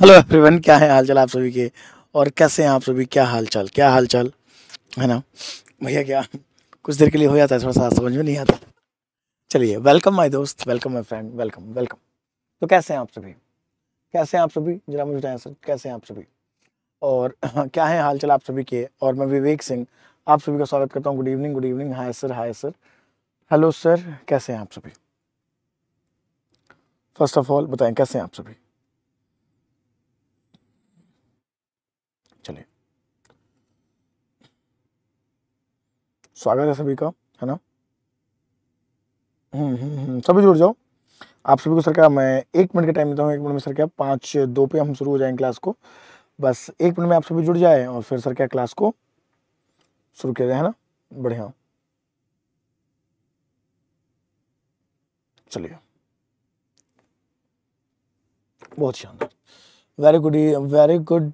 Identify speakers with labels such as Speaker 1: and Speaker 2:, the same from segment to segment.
Speaker 1: Hello everyone क्या है हाल चाल आप सभी के और कैसे हैं आप सभी क्या हाल चाल क्या हाल चाल है ना भैया क्या कुछ देर के लिए हो जाता है थोड़ा सा समझ में नहीं आता चलिए वेलकम माय दोस्त welcome my friend welcome welcome तो कैसे हैं आप सभी कैसे हैं आप सभी जरा मुझे बताएं सर कैसे हैं आप सभी और हाँ, क्या है हाल आप सभी के और मैं विवेक सिंह आप सभी का स्वागत करता हूँ good evening good evening hi sir hi sir hello sir कैसे हैं आप सभी फर्स्ट ऑफ ऑल बताएं कैसे हैं आप सभी स्वागत है सभी का है ना हम्म, हम्म हम्म सभी जुड़ जाओ आप सभी को सर क्या मैं एक मिनट का टाइम देता हूँ एक मिनट में सर क्या पाँच दो पे हम शुरू हो जाएंगे क्लास को बस एक मिनट में आप सभी जुड़ जाए और फिर सर क्या क्लास को शुरू किया जाए है ना बढ़िया चलिए बहुत शानदार very good very good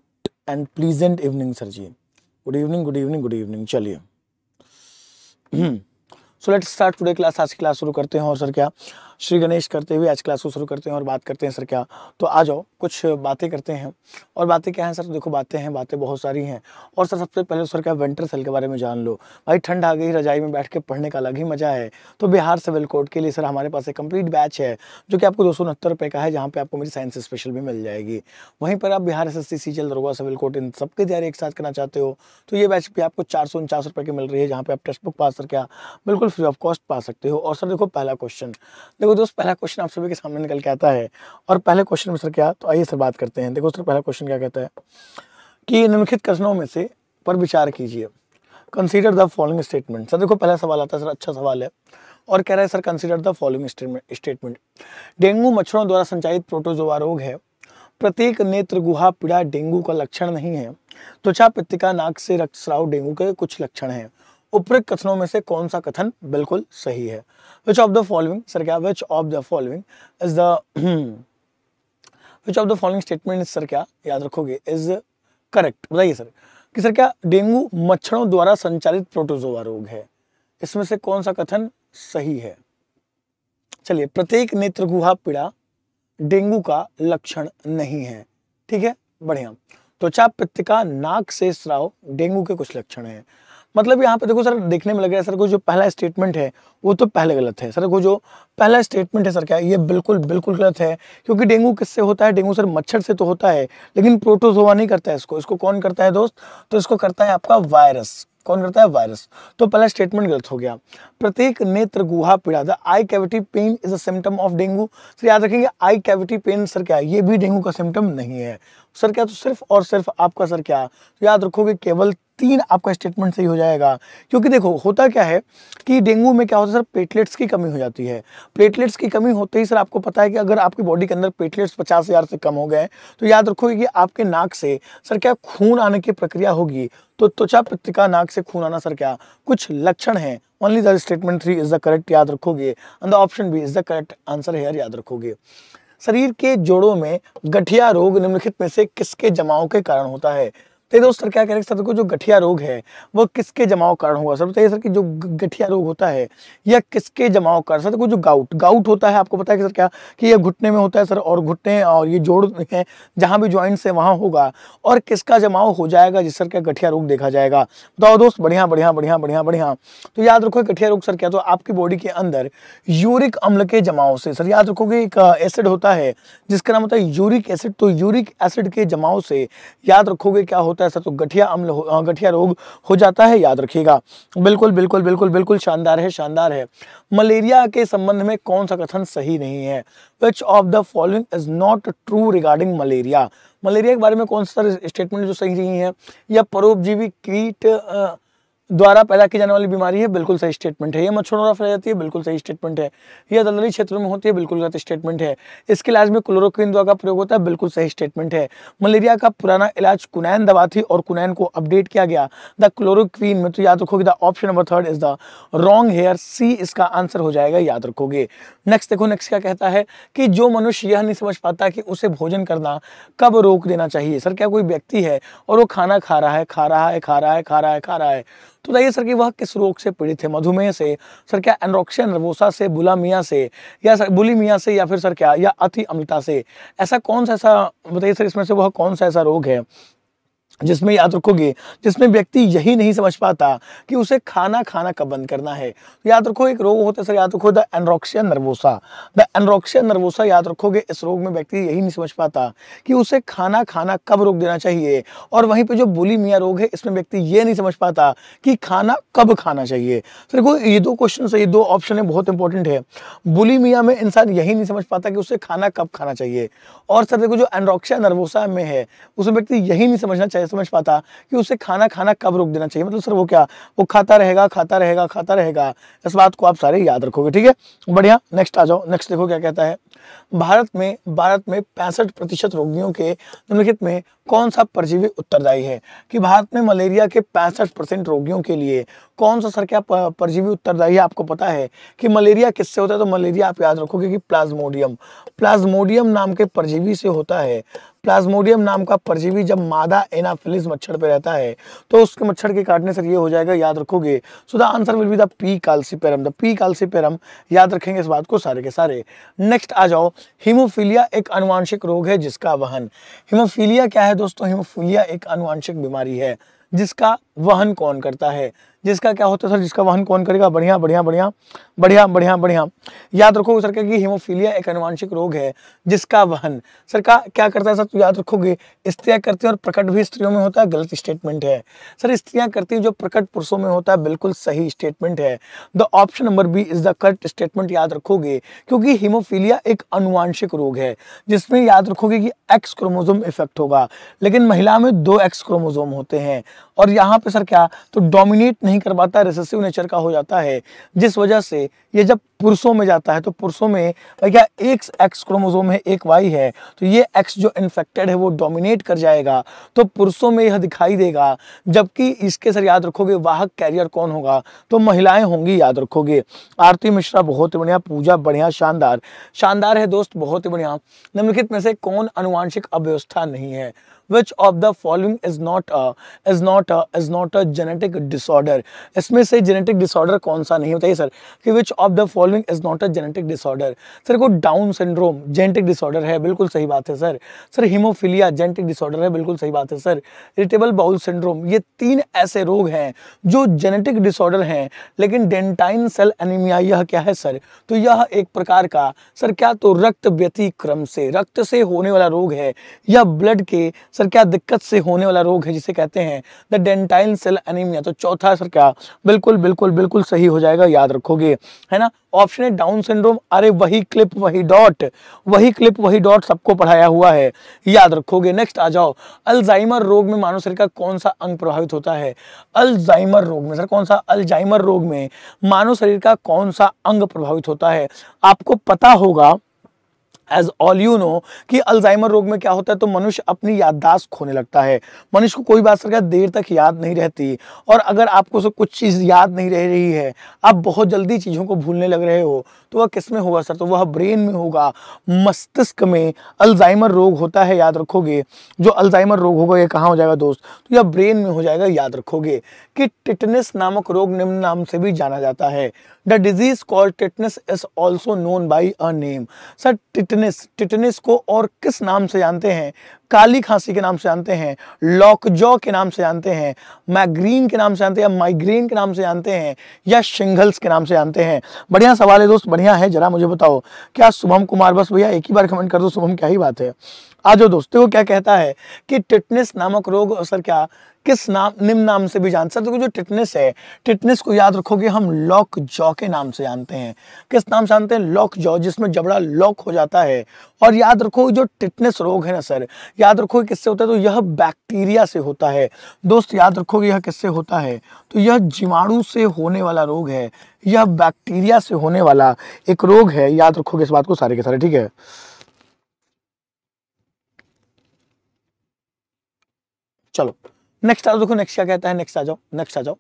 Speaker 1: and pleasant evening sir ji good evening good evening good evening चलिए so let start today class आज की क्लास शुरू करते हैं और सर क्या श्री गणेश करते हुए आज क्लास को शुरू करते हैं और बात करते हैं सर क्या तो आ जाओ कुछ बातें करते हैं और बातें क्या हैं सर देखो बातें हैं बातें बहुत सारी हैं और सर सबसे पहले सर क्या विंटर सेल के बारे में जान लो भाई ठंड आ गई रजाई में बैठ के पढ़ने का अलग ही मज़ा है तो बिहार सिविल कोर्ट के लिए सर हमारे पास एक कम्प्लीट बैच है जो कि आपको दो सौ उनहत्तर रुपये का है जहाँ पर आपको मेरी साइंस स्पेशल भी मिल जाएगी वहीं पर आप Bihar S S C C दरोगा सिविल कोर्ट इन की तैयारी एक साथ करना चाहते हो तो ये बैच भी आपको चार सौ उनचास रुपये की मिल रही है जहाँ पर आप टेक्स्ट बुक पास सर क्या बिल्कुल फ्री ऑफ कॉस्ट पा सकते हो और सर देखो पहला क्वेश्चन देखो देखो दोस्त पहला क्वेश्चन आप सभी के सामने निकल के आता है और पहले क्वेश्चन में सर क्या तो आइए सर बात करते हैं देखो सर पहला क्वेश्चन क्या कहता है कि निम्नलिखित कथनों में से पर विचार कीजिए consider the following statement sir देखो पहला सवाल आता है सर अच्छा सवाल है और कह रहा है sir consider the following statement dengue मच्छरों द्वारा संचालित प्रोटोजोआ रोग है प्रत्येक नेत्र गुहा पीड़ा डेंगू का लक्षण नहीं है त्वचा पित्तिका नाक से रक्तस्राव डेंगू के कुछ लक्षण हैं उपरोक्त कथनों में से कौन सा कथन बिल्कुल सही है which of the following sir क्या which of the following is the which of the following statement sir क्या याद रखोगे इज करेक्ट बताइए सर कि सर क्या डेंगू मच्छरों द्वारा संचालित प्रोटोजोआ रोग है इसमें से कौन सा कथन सही है चलिए प्रत्येक नेत्र गुहा पीड़ा डेंगू का लक्षण नहीं है ठीक है बढ़िया त्वचा तो पित्त का नाक से स्राव डेंगू के कुछ लक्षण हैं मतलब यहाँ पे देखो सर देखने में लग रहा है सर को जो पहला स्टेटमेंट है वो तो पहले गलत है सर को जो पहला स्टेटमेंट है सर क्या ये बिल्कुल बिल्कुल गलत है क्योंकि डेंगू किससे होता है डेंगू सर मच्छर से तो होता है लेकिन प्रोटोजोआ नहीं करता है इसको इसको कौन करता है दोस्त तो इसको करता है आपका वायरस कौन करता है वायरस तो पहला स्टेटमेंट गलत हो गया प्रत्येक नेत्र गुहा पीड़ा the eye cavity pain is a symptom of dengue sir याद रखेंगे आई कैविटी पेन सर क्या है ये भी डेंगू का सिम्टम नहीं है सर क्या तो सिर्फ और सिर्फ आपका सर क्या तो याद रखोगे केवल तीन आपका स्टेटमेंट सही हो जाएगा क्योंकि देखो होता क्या है कि डेंगू में क्या होता है सर प्लेटलेट्स की कमी हो जाती है प्लेटलेट्स की कमी होते ही सर आपको पता है कि अगर आपकी बॉडी के अंदर प्लेटलेट्स पचास हज़ार से कम हो गए तो याद रखोगे कि आपके नाक से सर क्या खून आने की प्रक्रिया होगी तो त्वचा पत्रिका नाक से खून आना सर क्या कुछ लक्षण है only the statement three is the correct याद रखोगे and the option B is the correct answer है याद रखोगे शरीर के जोड़ों में गठिया रोग निम्नलिखित में से किसके जमाव के कारण होता है तो दोस्त सर क्या कह रहे हैं सर को जो गठिया रोग है वो किसके जमाव कारण होगा सर बताइए सर कि जो गठिया रोग होता है या किसके जमाव कारण सर को जो गाउट गाउट होता है आपको पता है कि सर क्या कि ये घुटने में होता है सर और घुटने और ये जोड़ हैं जहाँ भी ज्वाइंट्स है वहाँ होगा और किसका जमाव हो जाएगा जिस सर क्या गठिया रोग देखा जाएगा बताओ दोस्त बढ़िया बढ़िया बढ़िया बढ़िया बढ़िया तो याद रखो गठिया रोग सर क्या तो आपकी बॉडी के अंदर यूरिक अम्ल के जमाव से सर याद रखोगे एक एसिड होता है जिसका नाम होता है यूरिक एसिड तो यूरिक एसिड के जमाव से याद रखोगे क्या होता होता है ऐसा तो गठिया अम्ल गठिया रोग हो जाता है याद रखिएगा बिल्कुल बिल्कुल बिल्कुल बिल्कुल शानदार है शानदार है मलेरिया के संबंध में कौन सा कथन सही नहीं है which of the following is not true regarding malaria malaria के बारे में कौन सा स्टेटमेंट जो सही नहीं है या परोपजीवी कीट द्वारा पैदा की जाने वाली बीमारी है बिल्कुल सही स्टेटमेंट है यह मच्छरों द्वारा फैल जाती है बिल्कुल सही स्टेटमेंट है यह दलदली क्षेत्रों में होती है बिल्कुल गलत स्टेटमेंट है इसके इलाज में क्लोरोक्विन दवा का प्रयोग होता है बिल्कुल सही स्टेटमेंट है मलेरिया का पुराना इलाज कुनैन दवा थी और कुनैन को अपडेट किया गया द क्लोरोक्विन में तो याद रखोगे the option number third is the wrong here C इसका आंसर हो जाएगा याद रखोगे नेक्स्ट देखो नेक्स्ट क्या कहता है कि जो मनुष्य यह नहीं समझ पाता कि उसे भोजन करना कब रोक देना चाहिए सर क्या कोई व्यक्ति है और वो खाना खा रहा है खा रहा है खा रहा है खा रहा है खा रहा है तो बताइए सर कि वह किस रोग से पीड़ित है मधुमेह से सर क्या एनरोक्शन रवोसा से बुलामिया से या सर बुलीमिया से या फिर सर क्या या अति अम्लता से ऐसा कौन सा ऐसा बताइए सर इसमें से वह कौन सा ऐसा रोग है जिसमें याद रखोगे जिसमें व्यक्ति यही नहीं समझ पाता कि उसे खाना खाना कब बंद करना है तो याद रखो एक रोग होता है सर याद रखो the anorexia nervosa the anorexia nervosa याद रखोगे इस रोग में व्यक्ति यही नहीं समझ पाता कि उसे खाना खाना कब रोक देना चाहिए और वहीं पे जो मिया रोग है इसमें व्यक्ति ये नहीं समझ पाता कि खाना कब खाना चाहिए सर तो देखो ये दो क्वेश्चन ये दो ऑप्शन है बहुत इंपॉर्टेंट है मिया में इंसान यही नहीं समझ पाता कि उसे खाना कब खाना चाहिए और सर देखो जो एनरोक्सिया नर्वोसा में है उसमें व्यक्ति यही नहीं समझना चाहिए नहीं समझ पाता कि उसे खाना खाना कब रोक देना चाहिए मतलब सर वो क्या वो खाता रहेगा खाता रहेगा खाता रहेगा इस बात को आप सारे याद रखोगे ठीक है बढ़िया नेक्स्ट आ जाओ नेक्स्ट देखो क्या कहता है भारत में भारत में पैंसठ प्रतिशत रोगियों के निम्नलिखित में कौन सा परजीवी उत्तरदायी है कि भारत में मलेरिया के पैंसठ रोगियों के लिए कौन सा सर क्या परजीवी उत्तरदायी है आपको पता है कि मलेरिया किससे होता है तो मलेरिया आप याद रखोगे कि प्लाज्मोडियम प्लाज्मोडियम नाम के परजीवी से होता है प्लाज्मोडियम नाम का परजीवी जब मादा एनाफिलिस मच्छर पे रहता है तो उसके मच्छर के काटने से ये हो जाएगा याद रखोगे so the answer will be the P falciparum the P falciparum याद रखेंगे इस बात को सारे के सारे नेक्स्ट आ जाओ हीमोफीलिया एक अनुवांशिक रोग है जिसका वहन हीमोफीलिया क्या है दोस्तों हीमोफीलिया एक अनुवांशिक बीमारी है जिसका वहन कौन करता है जिसका क्या होता है सर जिसका वाहन कौन करेगा बढ़िया बढ़िया बढ़िया बढ़िया बढ़िया बढ़िया याद रखोगे सर क्या कि हीमोफीलिया एक अनुवांशिक रोग है जिसका वाहन सर का क्या करता है सर तो याद रखोगे स्त्रियां करती हैं और प्रकट भी स्त्रियों में होता है गलत स्टेटमेंट है सर स्त्रियां करती हैं जो प्रकट पुरुषों में होता है बिल्कुल सही स्टेटमेंट है the option number B is the correct statement याद रखोगे क्योंकि हीमोफीलिया एक अनुवांशिक रोग है जिसमें याद रखोगे कि एक्स क्रोमोजोम इफेक्ट होगा लेकिन महिला में दो एक्स क्रोमोजोम होते हैं और यहाँ पे सर क्या तो डोमिनेट नहीं कर पाता रिसेसिव नेचर का हो जाता है जिस वजह से ये जब पुरुषों में जाता है तो पुरुषों में भाई क्या एक एक्स क्रोमोजोम है एक वाई है तो ये एक्स जो इन्फेक्टेड है वो डोमिनेट कर जाएगा तो पुरुषों में यह दिखाई देगा जबकि इसके सर याद रखोगे वाहक कैरियर कौन होगा तो महिलाएं होंगी याद रखोगे आरती मिश्रा बहुत ही बढ़िया पूजा बढ़िया शानदार शानदार है दोस्त बहुत ही बढ़िया निम्नलिखित में से कौन अनुवांशिक अव्यवस्था नहीं है which of the following is not is not is not a genetic disorder इसमें से जेनेटिक डिसऑर्डर कौन सा नहीं होता है सर कि which of the following is not a genetic disorder sir को डाउन सिंड्रोम जेनेटिक डिसऑर्डर है बिल्कुल सही बात है sir sir haemophilia genetic disorder है बिल्कुल सही बात है सर इरिटेबल बाउल सिंड्रोम ये तीन ऐसे रोग हैं जो जेनेटिक डिसऑर्डर हैं लेकिन डेंटाइन सेल एनीमिया यह क्या है सर तो यह एक प्रकार का सर क्या तो रक्त व्यतिक्रम से रक्त से होने वाला रोग है यह ब्लड के सर क्या दिक्कत से होने वाला रोग है जिसे कहते हैं द डेंटाइल सेल एनीमिया तो चौथा सर क्या बिल्कुल बिल्कुल बिल्कुल सही हो जाएगा याद रखोगे है ना ऑप्शन है डाउन सिंड्रोम अरे वही क्लिप वही डॉट वही क्लिप वही डॉट सबको पढ़ाया हुआ है याद रखोगे नेक्स्ट आ जाओ अल्जाइमर रोग में मानव शरीर का कौन सा अंग प्रभावित होता है अल्जाइमर रोग में सर कौन सा अल्जाइमर रोग में मानव शरीर का कौन सा अंग प्रभावित होता है आपको पता होगा एज ऑल यू नो कि अल्जाइमर रोग में क्या होता है तो मनुष्य अपनी याददाश्त खोने लगता है मनुष्य को कोई बात सरकार देर तक याद नहीं रहती और अगर आपको सर कुछ चीज़ याद नहीं रह रही है आप बहुत जल्दी चीज़ों को भूलने लग रहे हो तो वह किस में होगा सर तो वह ब्रेन में होगा मस्तिष्क में अल्जाइमर रोग होता है याद रखोगे जो अल्जाइमर रोग होगा ये कहाँ हो जाएगा दोस्त तो यह ब्रेन में हो जाएगा याद रखोगे कि टिटनेस नामक रोग निम्न नाम से भी जाना जाता है the disease called tetanus is also known by a name sir tetanus tetanus को और किस नाम से जानते हैं काली खांसी के नाम से जानते हैं लॉकजॉ के नाम से जानते हैं मैग्रीन के नाम से जानते हैं माइग्रेन के नाम से जानते हैं या शिंगल्स के नाम से जानते हैं बढ़िया सवाल है दोस्त बढ़िया है जरा मुझे बताओ क्या शुभम कुमार बस भैया एक ही बार कमेंट कर दो शुभम क्या ही बात है आज दोस्तों को क्या कहता है कि टिटनेस नामक रोग सर क्या किस नाम निम्न नाम से भी जान सकते हो जो टिटनेस है टिटनेस को याद रखोगे हम लॉक जॉ के नाम से जानते हैं किस नाम से जानते हैं लॉक जॉ जिसमें जबड़ा लॉक हो जाता है और याद रखो जो टिटनेस रोग है ना सर याद रखो किससे होता है तो यह बैक्टीरिया से होता है दोस्त याद रखोगे यह किससे होता है तो यह जीवाणु से होने वाला रोग है यह बैक्टीरिया से होने वाला एक रोग है याद रखोगे इस बात को सारे के सारे ठीक है चलो नेक्स्ट आओ देखो नेक्स्ट क्या कहता है नेक्स्ट आ जाओ नेक्स्ट आ जाओ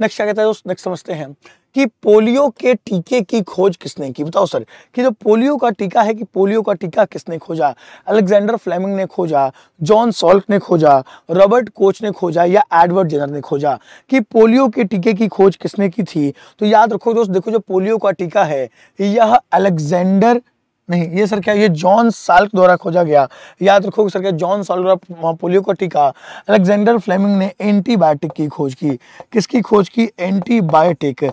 Speaker 1: नेक्स्ट क्या कहता है नेक्स्ट समझते हैं कि पोलियो के टीके की खोज किसने की बताओ सर कि जो पोलियो का टीका है कि पोलियो का टीका किसने खोजा अलेक्जेंडर फ्लेमिंग ने खोजा जॉन सॉल्ट ने खोजा रॉबर्ट कोच ने खोजा या एडवर्ड जेनर ने खोजा कि पोलियो के टीके की खोज किसने की थी तो याद रखो दोस्त देखो जो पोलियो का टीका है यह अलेक्जेंडर नहीं ये सर क्या ये जॉन साल्क द्वारा खोजा गया याद रखो सर क्या जॉन साल्क द्वारा पोलियो का टीका अलेक्जेंडर फ्लेमिंग ने एंटीबायोटिक की खोज की किसकी खोज की एंटीबायोटिक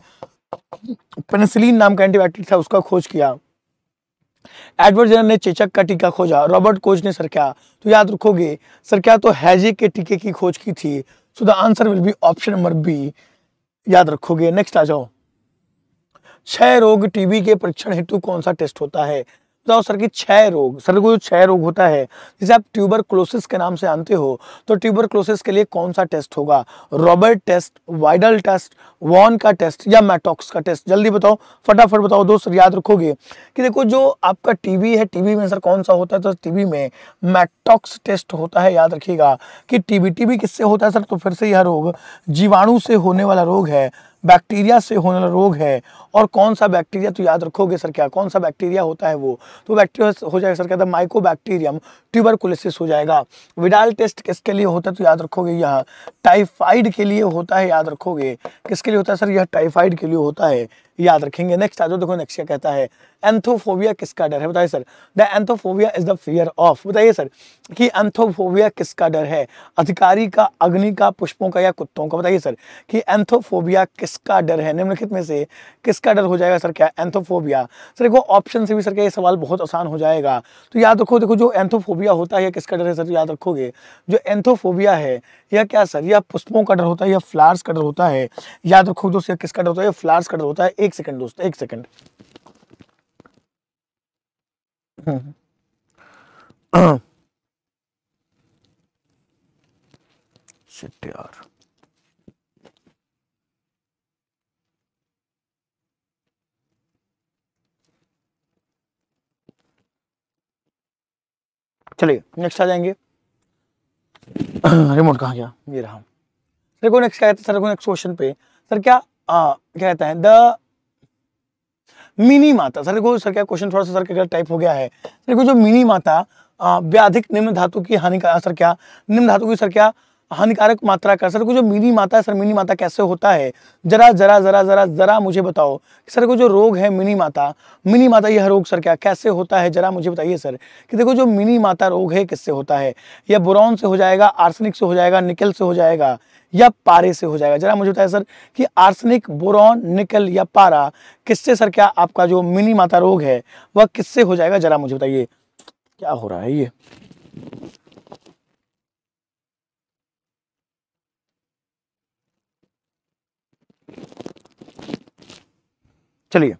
Speaker 1: पेनिसिलिन नाम का एंटीबायोटिक था उसका खोज किया एडवर्ड जेनर ने चेचक का टीका खोजा रॉबर्ट कोच ने सर क्या तो याद रखोगे सर क्या तो हैजे के टीके की खोज की थी so the answer will be option number B याद रखोगे नेक्स्ट आ जाओ छह रोग टीबी के परीक्षण हेतु कौन सा टेस्ट होता है बताओ सर की छह रोग सर को जो छह रोग होता है जिसे आप ट्यूबर क्लोसिस के नाम से जानते हो तो ट्यूबर क्लोसिस के लिए कौन सा टेस्ट होगा रॉबर्ट टेस्ट वाइडल टेस्ट वॉन का टेस्ट या मैटॉक्स का टेस्ट जल्दी बताओ फटाफट बताओ दोस्त याद रखोगे कि देखो जो आपका टीबी है टीबी में सर कौन सा होता है तो टीबी में मैटॉक्स टेस्ट होता है याद रखिएगा कि टीबी टीबी किससे होता है सर तो फिर से यह रोग जीवाणु से होने वाला रोग है बैक्टीरिया से होने वाला रोग है और कौन सा बैक्टीरिया तो याद रखोगे सर क्या कौन सा बैक्टीरिया होता है वो तो बैक्टीरिया हो जाएगा सर क्या था माइको बैक्टीरियम ट्यूबरकुलेसिस हो जाएगा विडाल टेस्ट किसके लिए होता है तो याद रखोगे यहाँ टाइफाइड के लिए होता है याद रखोगे किसके लिए होता है सर यह टाइफाइड के लिए होता है याद रखेंगे नेक्स्ट आ जाओ देखो नेक्स्ट क्या कहता है एंथोफोबिया किसका डर है बताइए sir the anthophobia is the fear of बताइए सर कि एंथोफोबिया किसका डर है अधिकारी का अग्नि का पुष्पों का या कुत्तों का बताइए सर कि एंथोफोबिया किसका डर है निम्नलिखित में से किसका डर हो जाएगा सर क्या एंथोफोबिया सर देखो ऑप्शन से भी सर क्या ये सवाल बहुत आसान हो जाएगा तो याद रखो देखो जो एंथोफोबिया होता है या किसका डर है सर याद रखोगे जो एंथोफोबिया है या क्या सर या पुष्पों का डर होता है या फ्लार्स का डर होता है याद रखो दोस्त किसका डर होता है फ्लार्स का डर होता है एक सेकंड दोस्तों एक सेकंड यार चलिए नेक्स्ट आ जाएंगे रिमोट कहा गया ये रहा सर को नेक्स्ट कहते सर को नेक्स्ट क्वेश्चन पे सर क्या कहता कहते हैं द मिनी माता सर देखो सर क्या क्वेश्चन थोड़ा सा सर के क्या टाइप हो गया है सर देखो जो मिनी माता व्याधिक निम्न धातु की हानिकारक सर क्या निम्न धातु की सर क्या हानिकारक मात्रा का सर को जो मिनी माता है सर मिनी माता कैसे होता है जरा जरा जरा जरा जरा मुझे बताओ सर को जो रोग है मिनी माता मिनी माता यह रोग सर क्या कैसे होता है जरा मुझे बताइए सर कि देखो जो मिनी माता रोग है किससे होता है यह बोरॉन से हो जाएगा आर्सनिक से हो जाएगा निकल से हो जाएगा या पारे से हो जाएगा जरा मुझे बताया सर कि आर्सनिक बोरॉन निकल या पारा किससे सर क्या आपका जो मिनी माता रोग है वह किससे हो जाएगा जरा मुझे बताइए क्या हो रहा है ये चलिए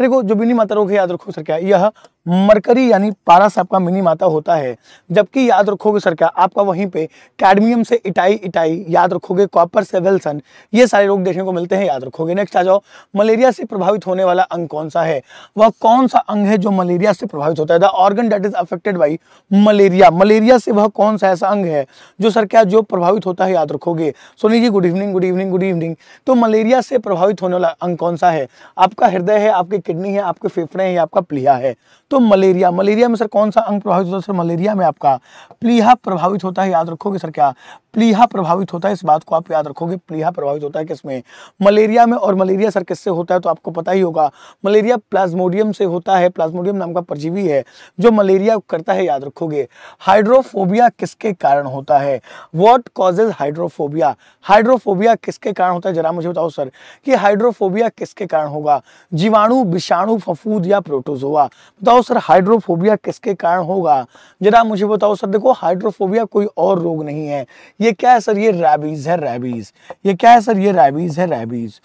Speaker 1: देखो जो मिनी माता रोग है याद रखो सर क्या यह मरकरी यानी पारा से आपका मिनी माता होता है जबकि याद रखोगे सर क्या आपका वहीं पे कैडमियम से इटाई इटाई याद रखोगे कॉपर से वेल्सन ये सारे रोग देखने को मिलते हैं याद रखोगे नेक्स्ट आ जाओ मलेरिया से प्रभावित होने वाला अंग कौन सा है वह कौन सा अंग है जो मलेरिया से प्रभावित होता है the organ that is affected by malaria malaria से वह कौन सा ऐसा अंग है जो सर क्या जो प्रभावित होता है याद रखोगे Soni ji good evening good evening good evening तो मलेरिया से प्रभावित होने वाला अंग कौन सा है आपका हृदय है आपकी किडनी है आपके फेफड़े हैं आपका प्लिया है तो मलेरिया मलेरिया में सर कौन सा अंग प्रभावित होता है सर मलेरिया में आपका प्लीहा प्रभावित होता है याद रखोगे सर क्या प्लीहा प्रभावित होता है इस बात को आप याद रखोगे प्लीहा प्रभावित होता है किसमें मलेरिया में और मलेरिया सर किससे होता है तो आपको पता ही होगा मलेरिया प्लाज्मोडियम से होता है प्लाज्मोडियम नाम का परजीवी है जो मलेरिया करता है याद रखोगे हाइड्रोफोबिया किसके कारण होता है वॉट कॉजेज हाइड्रोफोबिया हाइड्रोफोबिया किसके कारण होता है जरा मुझे बताओ सर कि हाइड्रोफोबिया किसके कारण होगा जीवाणु विषाणु फफूद या प्रोटोजोआ बताओ बताओ सर हाइड्रोफोबिया किसके कारण होगा जरा मुझे बताओ सर देखो हाइड्रोफोबिया कोई और रोग नहीं है ये क्या है सर ये रैबीज़ है रैबीज़ ये क्या है सर ये रैबीज़ है रैबीज़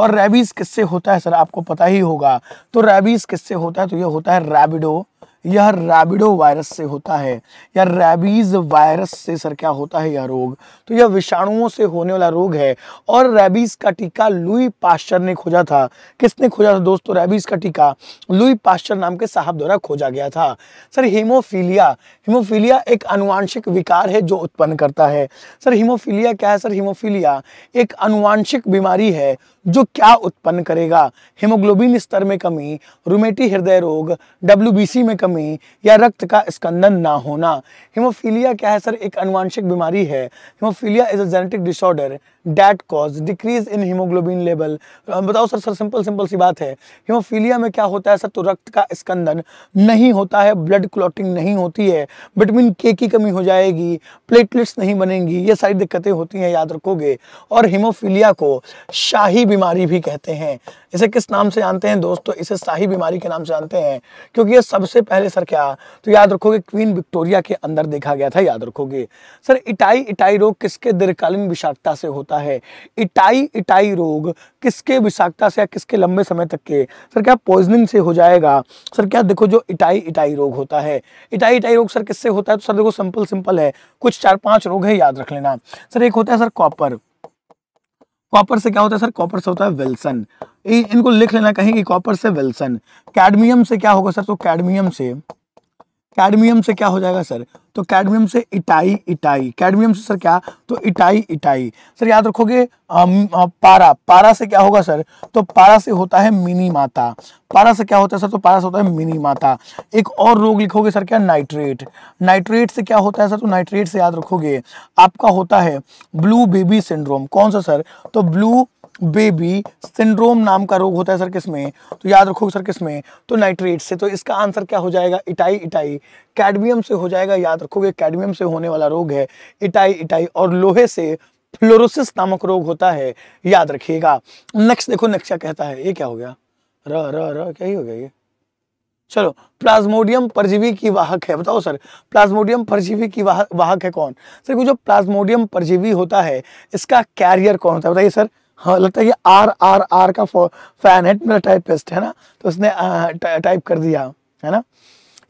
Speaker 1: और रैबीज़ किससे होता है सर आपको पता ही होगा तो रैबीज़ किससे होता है तो ये होता है रैबिडो यह रैबिडो वायरस से होता है या रैबीज वायरस से सर क्या होता है यह रोग तो यह विषाणुओं से होने वाला रोग है और रैबीज का टीका लुई पास्चर ने खोजा था किसने खोजा था दोस्तों रैबीज का टीका लुई पास्चर नाम के साहब द्वारा खोजा गया था सर हीमोफीलिया हीमोफीलिया एक अनुवांशिक विकार है जो उत्पन्न करता है सर हीमोफीलिया क्या है सर हीमोफीलिया एक अनुवांशिक बीमारी है जो क्या उत्पन्न करेगा हीमोग्लोबिन स्तर में कमी रूमेटी हृदय रोग डब्ल्यू में कमी कमी या रक्त का स्कंदन ना होना हिमोफीलिया क्या है सर एक अनुवांशिक बीमारी है haemophilia is a genetic disorder that cause decrease in haemoglobin level बताओ सर सर सिंपल सिंपल सी बात है हीमोफीलिया में क्या होता है सर तो रक्त का स्कंदन नहीं होता है ब्लड क्लॉटिंग नहीं होती है विटामिन के की कमी हो जाएगी प्लेटलेट्स नहीं बनेंगी ये सारी दिक्कतें होती हैं याद रखोगे और हीमोफीलिया को शाही बीमारी भी कहते हैं इसे किस नाम से जानते हैं दोस्तों इसे शाही बीमारी के नाम से जानते हैं क्योंकि ये सबसे पहले पहले सर क्या तो याद रखोगे क्वीन विक्टोरिया के अंदर देखा गया था याद रखोगे सर इटाई इटाई रोग किसके दीर्घकालीन विषाक्तता से होता है इटाई इटाई रोग किसके विषाक्तता से या किसके लंबे समय तक के सर क्या पॉइजनिंग से हो जाएगा सर क्या देखो जो इटाई इटाई रोग होता है इटाई इटाई रोग सर किससे होता है तो सर देखो सिंपल सिंपल है कुछ चार पांच रोग है याद रख लेना सर एक होता है सर कॉपर कॉपर से क्या होता है सर कॉपर से होता है विल्सन इनको लिख लेना कहीं कि कॉपर से विल्सन कैडमियम से क्या होगा सर तो कैडमियम से कैडमियम से क्या हो जाएगा सर तो कैडमियम से इटाई इटाई कैडमियम से सर क्या तो इटाई इटाई सर याद रखोगे पारा पारा से क्या होगा सर तो पारा से होता है मिनी माता पारा से क्या होता है सर तो पारा से होता है मिनी माता एक और रोग लिखोगे सर क्या नाइट्रेट नाइट्रेट से क्या होता है सर तो नाइट्रेट से याद रखोगे आपका होता है ब्लू बेबी सिंड्रोम कौन सा सर तो ब्लू बेबी सिंड्रोम नाम का रोग होता है सर किसमें तो याद रखो सर किसमें तो नाइट्रेट से तो इसका आंसर क्या हो जाएगा इटाई इटाई कैडमियम से हो जाएगा याद रखोगे कैडमियम से होने वाला रोग है इटाई इटाई और लोहे से फ्लोरोसिस नामक रोग होता है याद रखिएगा नेक्स्ट देखो नेक्स्ट क्या कहता है ये क्या हो गया र र र क्या ही हो गया ये चलो प्लाज्मोडियम परजीवी की वाहक है बताओ सर प्लाज्मोडियम परजीवी की वाहक वाहक है कौन सर जो प्लाज्मोडियम परजीवी होता है इसका कैरियर कौन होता है बताइए सर हाँ लगता है ये आर आर आर का फैन है मेरा टाइपिस्ट है ना तो उसने टाइप कर दिया है ना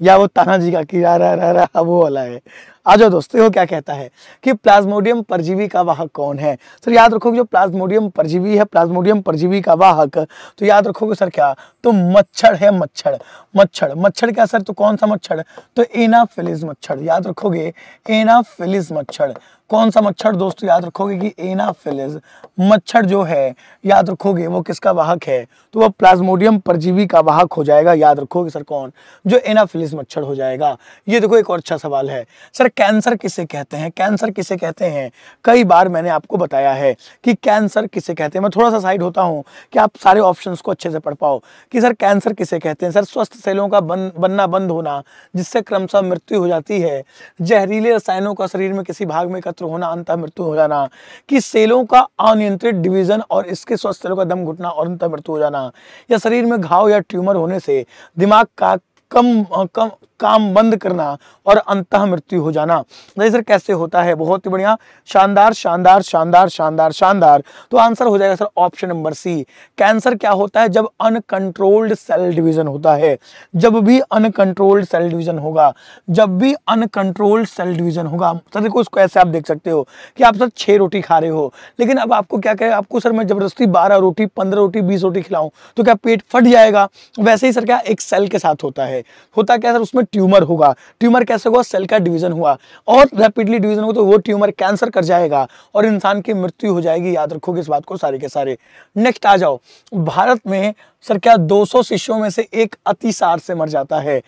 Speaker 1: या वो ताना जी का कि रा रा रा, रा वो वाला है आ जाओ दोस्तों यह क्या कहता है कि प्लाज्मोडियम परजीवी का वाहक कौन है सर तो याद रखोगे जो प्लाज्मोडियम परजीवी है प्लाज्मोडियम परजीवी का वाहक तो याद रखोगे सर क्या तो मच्छर है मच्छर मच्छर मच्छर क्या सर तो कौन सा मच्छर तो एनाफिलिज मच्छर याद रखोगे एनाफिलिज मच्छर कौन सा मच्छर दोस्तों याद रखोगे कि एनाफिलिज मच्छर जो है याद रखोगे वो किसका वाहक है तो वह प्लाज्मोडियम परजीवी का वाहक हो जाएगा याद रखोगे सर कौन जो एनाफिलिज मच्छर हो जाएगा ये देखो एक और अच्छा सवाल है सर कैंसर किसे कहते हैं कैंसर किसे कहते हैं कई बार मैंने आपको बताया है कि कैंसर किसे कहते हैं मैं थोड़ा सा साइड होता हूं कि आप सारे ऑप्शन को अच्छे से पढ़ पाओ कि सर कैंसर किसे कहते हैं सर स्वस्थ सेलों का बन बनना बंद होना जिससे क्रमशः मृत्यु हो जाती है जहरीले रसायनों का शरीर में किसी भाग में एकत्र होना अंत मृत्यु हो जाना कि सेलों का अनियंत्रित डिविजन और इसके स्वस्थ सेलों का दम घुटना और अंत मृत्यु हो जाना या शरीर में घाव या ट्यूमर होने से दिमाग का कम कम काम बंद करना और अंत मृत्यु हो जाना नहीं तो सर कैसे होता है बहुत ही बढ़िया शानदार शानदार शानदार शानदार शानदार तो आंसर हो जाएगा sir option number C cancer क्या होता है जब अनकंट्रोल्ड सेल डिवीजन होता है जब भी अनकंट्रोल्ड सेल डिवीजन होगा जब भी अनकंट्रोल्ड सेल डिवीजन होगा सर देखो उसको ऐसे आप देख सकते हो कि आप सर छह रोटी खा रहे हो लेकिन अब आपको क्या कहे आपको सर मैं जबरदस्ती बारह रोटी पंद्रह रोटी बीस रोटी खिलाऊं तो क्या पेट फट जाएगा वैसे ही सर क्या एक सेल के साथ होता है होता क्या सर उसमें ट्यूमर होगा ट्यूमर कैसे होगा सेल का डिवीजन हुआ और रैपिडली डिवीजन हो तो वो ट्यूमर कैंसर कर जाएगा और इंसान की मृत्यु हो जाएगी याद रखोगे इस बात को सारे के सारे नेक्स्ट आ जाओ भारत में सर क्या दो शिष्यों में से एक अतिसार से मर जाता है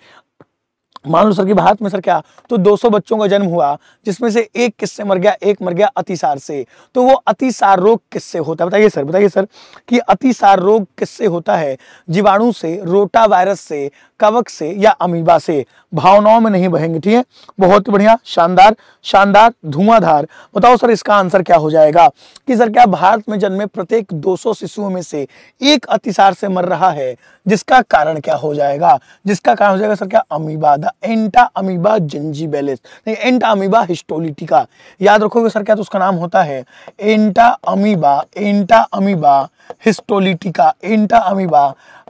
Speaker 1: मान लो सर की भारत में सर क्या तो 200 बच्चों का जन्म हुआ जिसमें से एक किससे मर गया एक मर गया अतिसार से तो वो अतिसार रोग किससे होता है बताइए सर बताइए सर कि अतिसार रोग किससे होता है जीवाणु से रोटा वायरस से कवक से या अमीबा से भावनाओं में नहीं बहेंगे ठीक है बहुत बढ़िया शानदार शानदार धुआंधार बताओ सर इसका आंसर क्या हो जाएगा कि सर क्या भारत में जन्मे प्रत्येक 200 शिशुओं में से एक अतिसार से मर रहा है जिसका कारण क्या हो जाएगा जिसका कारण हो जाएगा सर क्या amoeba the entamoeba gingivalis नहीं एंटा अमीबा हिस्टोलिटिका याद रखोगे सर क्या तो उसका नाम होता है entamoeba entamoeba histolytica entamoeba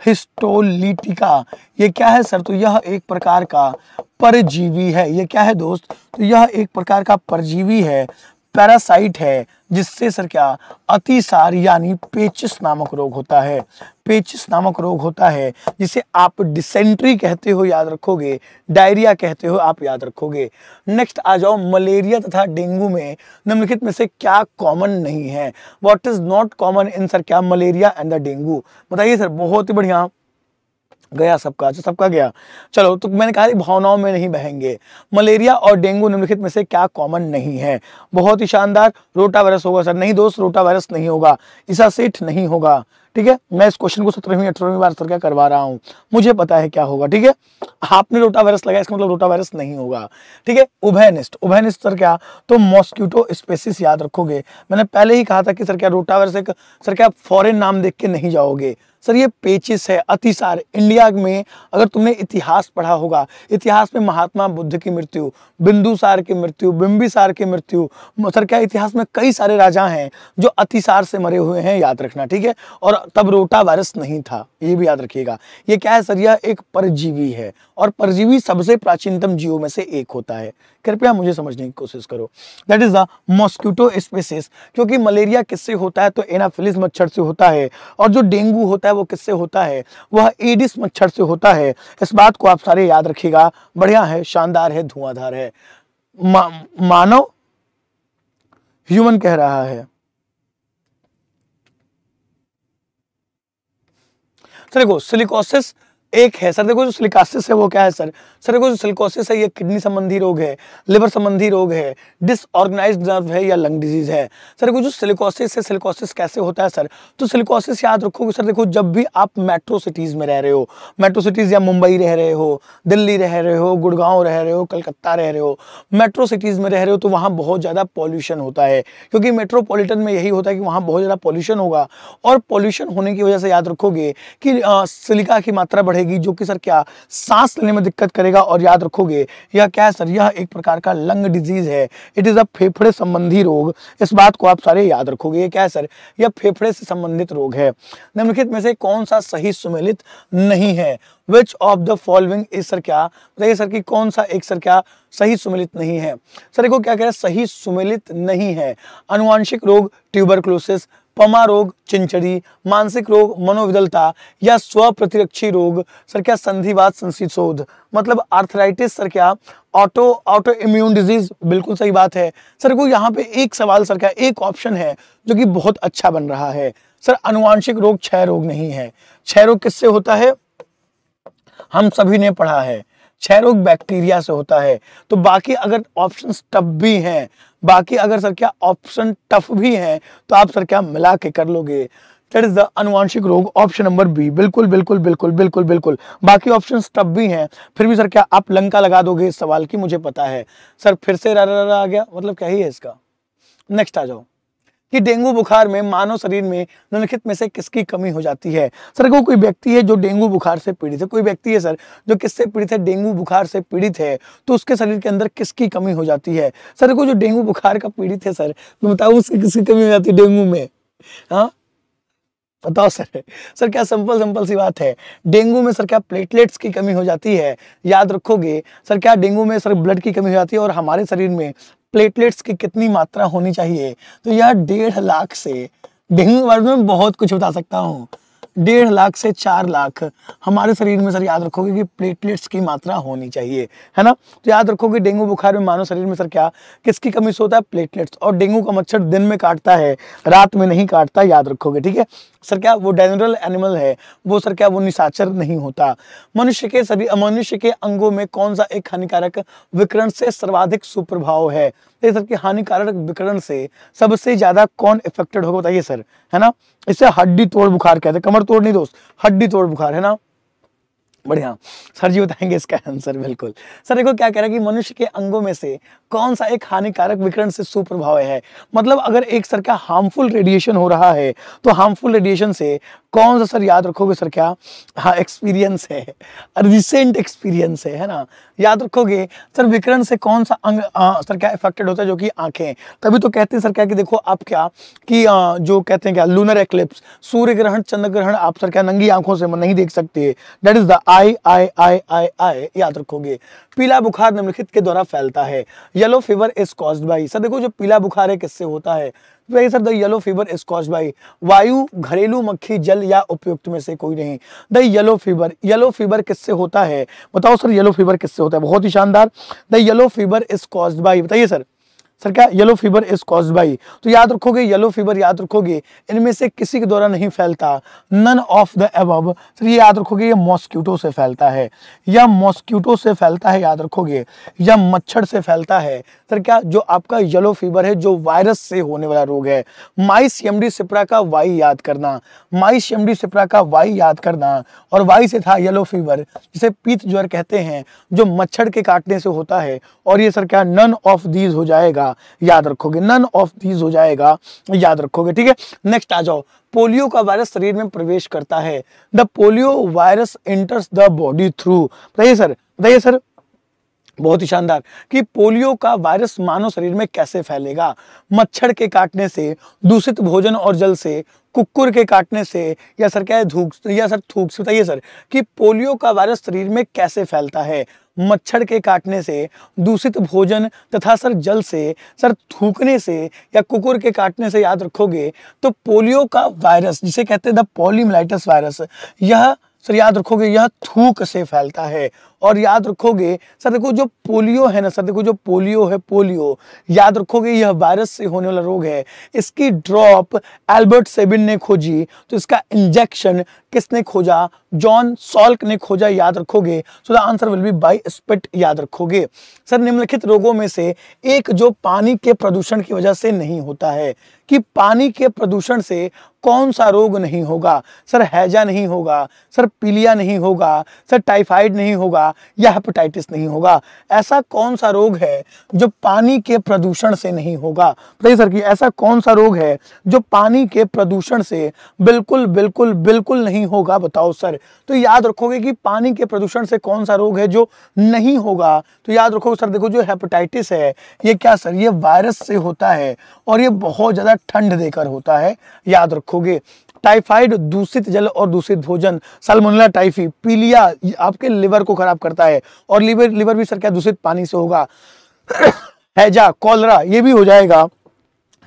Speaker 1: histolytica ये क्या है सर तो यह एक प्रकार का परजीवी है ये क्या है दोस्त तो यह एक प्रकार का परजीवी है पैरासाइट है जिससे सर क्या अतिसार यानी पेचिस नामक रोग होता है पेचिस नामक रोग होता है जिसे आप डिसेंट्री कहते हो याद रखोगे डायरिया कहते हो आप याद रखोगे नेक्स्ट आ जाओ मलेरिया तथा डेंगू में निम्नलिखित में से क्या कॉमन नहीं है what is not common in sir क्या मलेरिया एंड द डेंगू बताइए सर बहुत ही बढ़िया गया सबका अच्छा सबका गया चलो तो मैंने कहा भावनाओं में नहीं बहेंगे मलेरिया और डेंगू निम्नलिखित में से क्या कॉमन नहीं है बहुत ही शानदार रोटा वायरस होगा सर नहीं दोस्त रोटा वायरस नहीं होगा ईसा सेठ नहीं होगा ठीक है मैं इस क्वेश्चन को सत्रहवीं अठारहवीं बार क्या करवा रहा हूँ मुझे पता है क्या होगा ठीक है आपने रोटा वायरस लगाया इसका मतलब रोटा वायरस नहीं होगा ठीक है उभयनिस्ट उभयनिस्ट सर क्या तो मॉस्क्यूटो स्पेसिस याद रखोगे मैंने पहले ही कहा था कि सर क्या रोटा वायरस एक सर क्या फॉरेन नाम देख के नहीं जाओगे सर ये पेचिस है अतिसार इंडिया में अगर तुमने इतिहास पढ़ा होगा इतिहास में महात्मा बुद्ध की मृत्यु बिंदुसार की मृत्यु बिंबिसार की मृत्यु सर क्या इतिहास में कई सारे राजा हैं जो अतिसार से मरे हुए हैं याद रखना ठीक है और तब रोटा वायरस नहीं था ये भी याद रखिएगा ये क्या है सर यह एक परजीवी है और परजीवी सबसे प्राचीनतम जीवों में से एक होता है कृपया मुझे समझने की कोशिश करो that is the mosquito species क्योंकि मलेरिया किससे होता है तो एनाफिलिस मच्छर से होता है और जो डेंगू होता है वो किससे होता है वह एडिस मच्छर से होता है इस बात को आप सारे याद रखिएगा बढ़िया है शानदार है धुआंधार है मा, मानव ह्यूमन कह रहा है देखो सिलिकोसिस एक है सर देखो जो सिलिकासिस है वो क्या है सर सर देखो जो सिलिकोसिस है ये किडनी संबंधी रोग है लिवर संबंधी रोग है डिसऑर्गेनाइज नर्व है या लंग डिजीज है सर देखो जो सिलिकोसिस है सिलिकोसिस कैसे होता है सर तो सिलिकोसिस याद रखोगे सर देखो जब भी आप मेट्रो सिटीज़ में रह रहे हो मेट्रो सिटीज़ या मुंबई रह रहे हो दिल्ली रह रहे हो गुड़गांव रह रहे हो कलकत्ता रह रहे हो मेट्रो सिटीज़ में रह रहे हो तो वहाँ बहुत ज़्यादा पॉल्यूशन होता है क्योंकि मेट्रोपोलिटन में यही होता है कि वहाँ बहुत ज़्यादा पॉल्यूशन होगा और पॉल्यूशन होने की वजह से याद रखोगे कि सिलिका की मात्रा रहेगी जो कि सर क्या सांस लेने में दिक्कत करेगा और याद रखोगे यह क्या है सर यह एक प्रकार का लंग डिजीज है इट इज़ अ फेफड़े संबंधी रोग इस बात को आप सारे याद रखोगे ये क्या है सर यह फेफड़े से संबंधित रोग है निम्नलिखित में से कौन सा सही सुमेलित नहीं है which of the following is sir क्या बताइए सर की कौन सा एक सर क्या सही सुमेलित नहीं है सर देखो क्या कह रहा है सही सुमेलित नहीं है अनुवांशिक रोग ट्यूबरक्लोसिस पमा रोग चिंचड़ी मानसिक रोग मनोविदलता या स्व प्रतिरक्षी रोग सर क्या संधिवात संशोध मतलब आर्थराइटिस सर क्या ऑटो ऑटो इम्यून डिजीज बिल्कुल सही बात है सर को यहाँ पे एक सवाल सर क्या एक ऑप्शन है जो कि बहुत अच्छा बन रहा है सर अनुवांशिक रोग क्षय रोग नहीं है क्षय रोग किससे होता है हम सभी ने पढ़ा है रोग बैक्टीरिया से होता है तो बाकी अगर ऑप्शन टफ भी हैं बाकी अगर सर क्या ऑप्शन टफ भी हैं तो आप सर क्या मिला के कर लोगे दैट इज द अनुवांशिक रोग ऑप्शन नंबर बी बिल्कुल बिल्कुल बिल्कुल बिल्कुल बिल्कुल बाकी ऑप्शन टफ भी हैं फिर भी सर क्या आप लंका लगा दोगे इस सवाल की मुझे पता है सर फिर से रा, रा, रा, रा आ गया मतलब क्या ही है इसका नेक्स्ट आ जाओ कि डेंगू बुखार में मानव शरीर में निम्नलिखित में से किसकी कमी हो जाती है सर को कोई व्यक्ति है जो डेंगू बुखार से पीड़ित है कोई व्यक्ति है सर जो किससे पीड़ित है डेंगू बुखार से पीड़ित है तो उसके शरीर के अंदर किसकी कमी हो जाती है सर को जो डेंगू बुखार का पीड़ित है सर तो बताओ उसकी किसकी कमी हो जाती है डेंगू में हाँ बताओ सर सर क्या सिंपल सिंपल सी बात है डेंगू में सर क्या प्लेटलेट्स की कमी हो जाती है याद रखोगे सर क्या डेंगू में सर ब्लड की कमी हो जाती है और हमारे शरीर में प्लेटलेट्स की कितनी मात्रा होनी चाहिए तो यह डेढ़ लाख से डेंगू वर्ड में बहुत कुछ बता सकता हूँ डेढ़ लाख से चार लाख हमारे शरीर में सर याद रखोगे कि प्लेटलेट्स की मात्रा होनी चाहिए है ना तो याद रखोगे डेंगू बुखार में मानव शरीर में सर क्या किसकी कमी से होता है प्लेटलेट्स और डेंगू का मच्छर दिन में काटता है रात में नहीं काटता याद रखोगे ठीक है सर क्या वो डेनरल एनिमल है वो सर क्या वो निशाचर नहीं होता मनुष्य के सभी मनुष्य के अंगों में कौन सा एक हानिकारक विकरण से सर्वाधिक सुप्रभाव है ये सर की हानिकारक विकरण से सबसे ज्यादा कौन इफेक्टेड होगा बताइए सर है ना इसे हड्डी तोड़ बुखार कहते हैं कमर तोड़ नहीं दोस्त हड्डी तोड़ बुखार है ना बढ़िया सर जी बताएंगे इसका आंसर बिल्कुल सर देखो क्या कह रहा है कि मनुष्य के अंगों में से कौन सा एक हानिकारक विकरण से सुप्रभाव है मतलब अगर एक सर का हार्मफुल रेडिएशन हो रहा है तो हार्मफुल रेडिएशन से कौन सा सर याद रखोगे सर क्या हाँ एक्सपीरियंस है रिसेंट एक्सपीरियंस है है ना याद रखोगे सर विकरण से कौन सा अंग आ, सर क्या इफेक्टेड होता है जो कि आंखें तभी तो कहते हैं सर क्या कि देखो आप क्या कि आ, जो कहते हैं क्या लूनर एक्लिप्स सूर्य ग्रहण चंद्र ग्रहण आप सर क्या नंगी आंखों से नहीं देख सकते that is the I I I I I याद रखोगे पीला बुखार निम्नलिखित के द्वारा फैलता है yellow fever is cause by sir देखो जो पीला बुखार है किससे होता है तो भाई sir the yellow fever is cause by वायु घरेलू मक्खी जल या उपयुक्त में से कोई नहीं the yellow fever yellow fever किससे होता है बताओ सर येलो फीवर किससे होता है बहुत ही शानदार the yellow fever is cause by बताइए सर सर क्या yellow fever is cause by तो याद रखोगे येलो फीवर याद रखोगे इनमें से किसी के द्वारा नहीं फैलता none of the above sir ये याद रखोगे ये मॉस्क्यूटो से फैलता है या मॉस्क्यूटो से फैलता है याद रखोगे या मच्छर से फैलता है सर क्या जो आपका येलो फीवर है जो वायरस से होने वाला रोग है माइस एमडी सिप्रा का वाई याद करना माइस एमडी सिप्रा का वाई याद करना और वाई से था येलो फीवर जिसे पीत ज्वर कहते हैं जो मच्छर के काटने से होता है और ये सर क्या नन ऑफ दीज हो जाएगा जाएगा याद रखोगे नन ऑफ दीज हो जाएगा याद रखोगे ठीक है नेक्स्ट आ जाओ पोलियो का वायरस शरीर में प्रवेश करता है the polio virus enters the body through बताइए सर बताइए सर बहुत ही शानदार कि पोलियो का वायरस मानव शरीर में कैसे फैलेगा मच्छर के काटने से दूषित भोजन और जल से कुकुर के काटने से या सर क्या है धूख या सर थूक से बताइए सर कि पोलियो का वायरस शरीर में कैसे फैलता है मच्छर के काटने से दूषित भोजन तथा सर जल से सर थूकने से या कुकुर के काटने से याद रखोगे तो पोलियो का वायरस जिसे कहते हैं द पोलीमलाइटस वायरस यह सर याद रखोगे यह थूक से फैलता है और याद रखोगे सर देखो जो पोलियो है ना सर देखो जो पोलियो है पोलियो याद रखोगे यह वायरस से होने वाला रोग है इसकी ड्रॉप एल्बर्ट सेबिन ने खोजी तो इसका इंजेक्शन किसने खोजा जॉन सॉल्क ने खोजा याद रखोगे so the answer will be by spit याद रखोगे सर निम्नलिखित रोगों में से एक जो पानी के प्रदूषण की वजह से नहीं होता है कि पानी के प्रदूषण से कौन सा रोग नहीं होगा सर हैजा नहीं होगा सर पीलिया नहीं होगा सर टाइफाइड नहीं होगा या हेपेटाइटिस नहीं होगा ऐसा कौन सा रोग है जो पानी के प्रदूषण से नहीं होगा बताइए सर की ऐसा कौन सा रोग है जो पानी के प्रदूषण से बिल्कुल बिल्कुल बिल्कुल नहीं होगा बताओ सर तो याद रखोगे कि पानी के प्रदूषण से कौन सा रोग है जो नहीं होगा तो याद रखोगे सर देखो जो हेपेटाइटिस है ये क्या सर ये वायरस से होता है और ये बहुत ज़्यादा ठंड देकर होता है याद रखोगे टाइफाइड दूषित जल और दूषित भोजन सलमोनला टाइफी पीलिया आपके लिवर को खराब करता है और लिवर लिवर भी सर क्या दूषित पानी से होगा हैजा कॉलरा ये भी हो जाएगा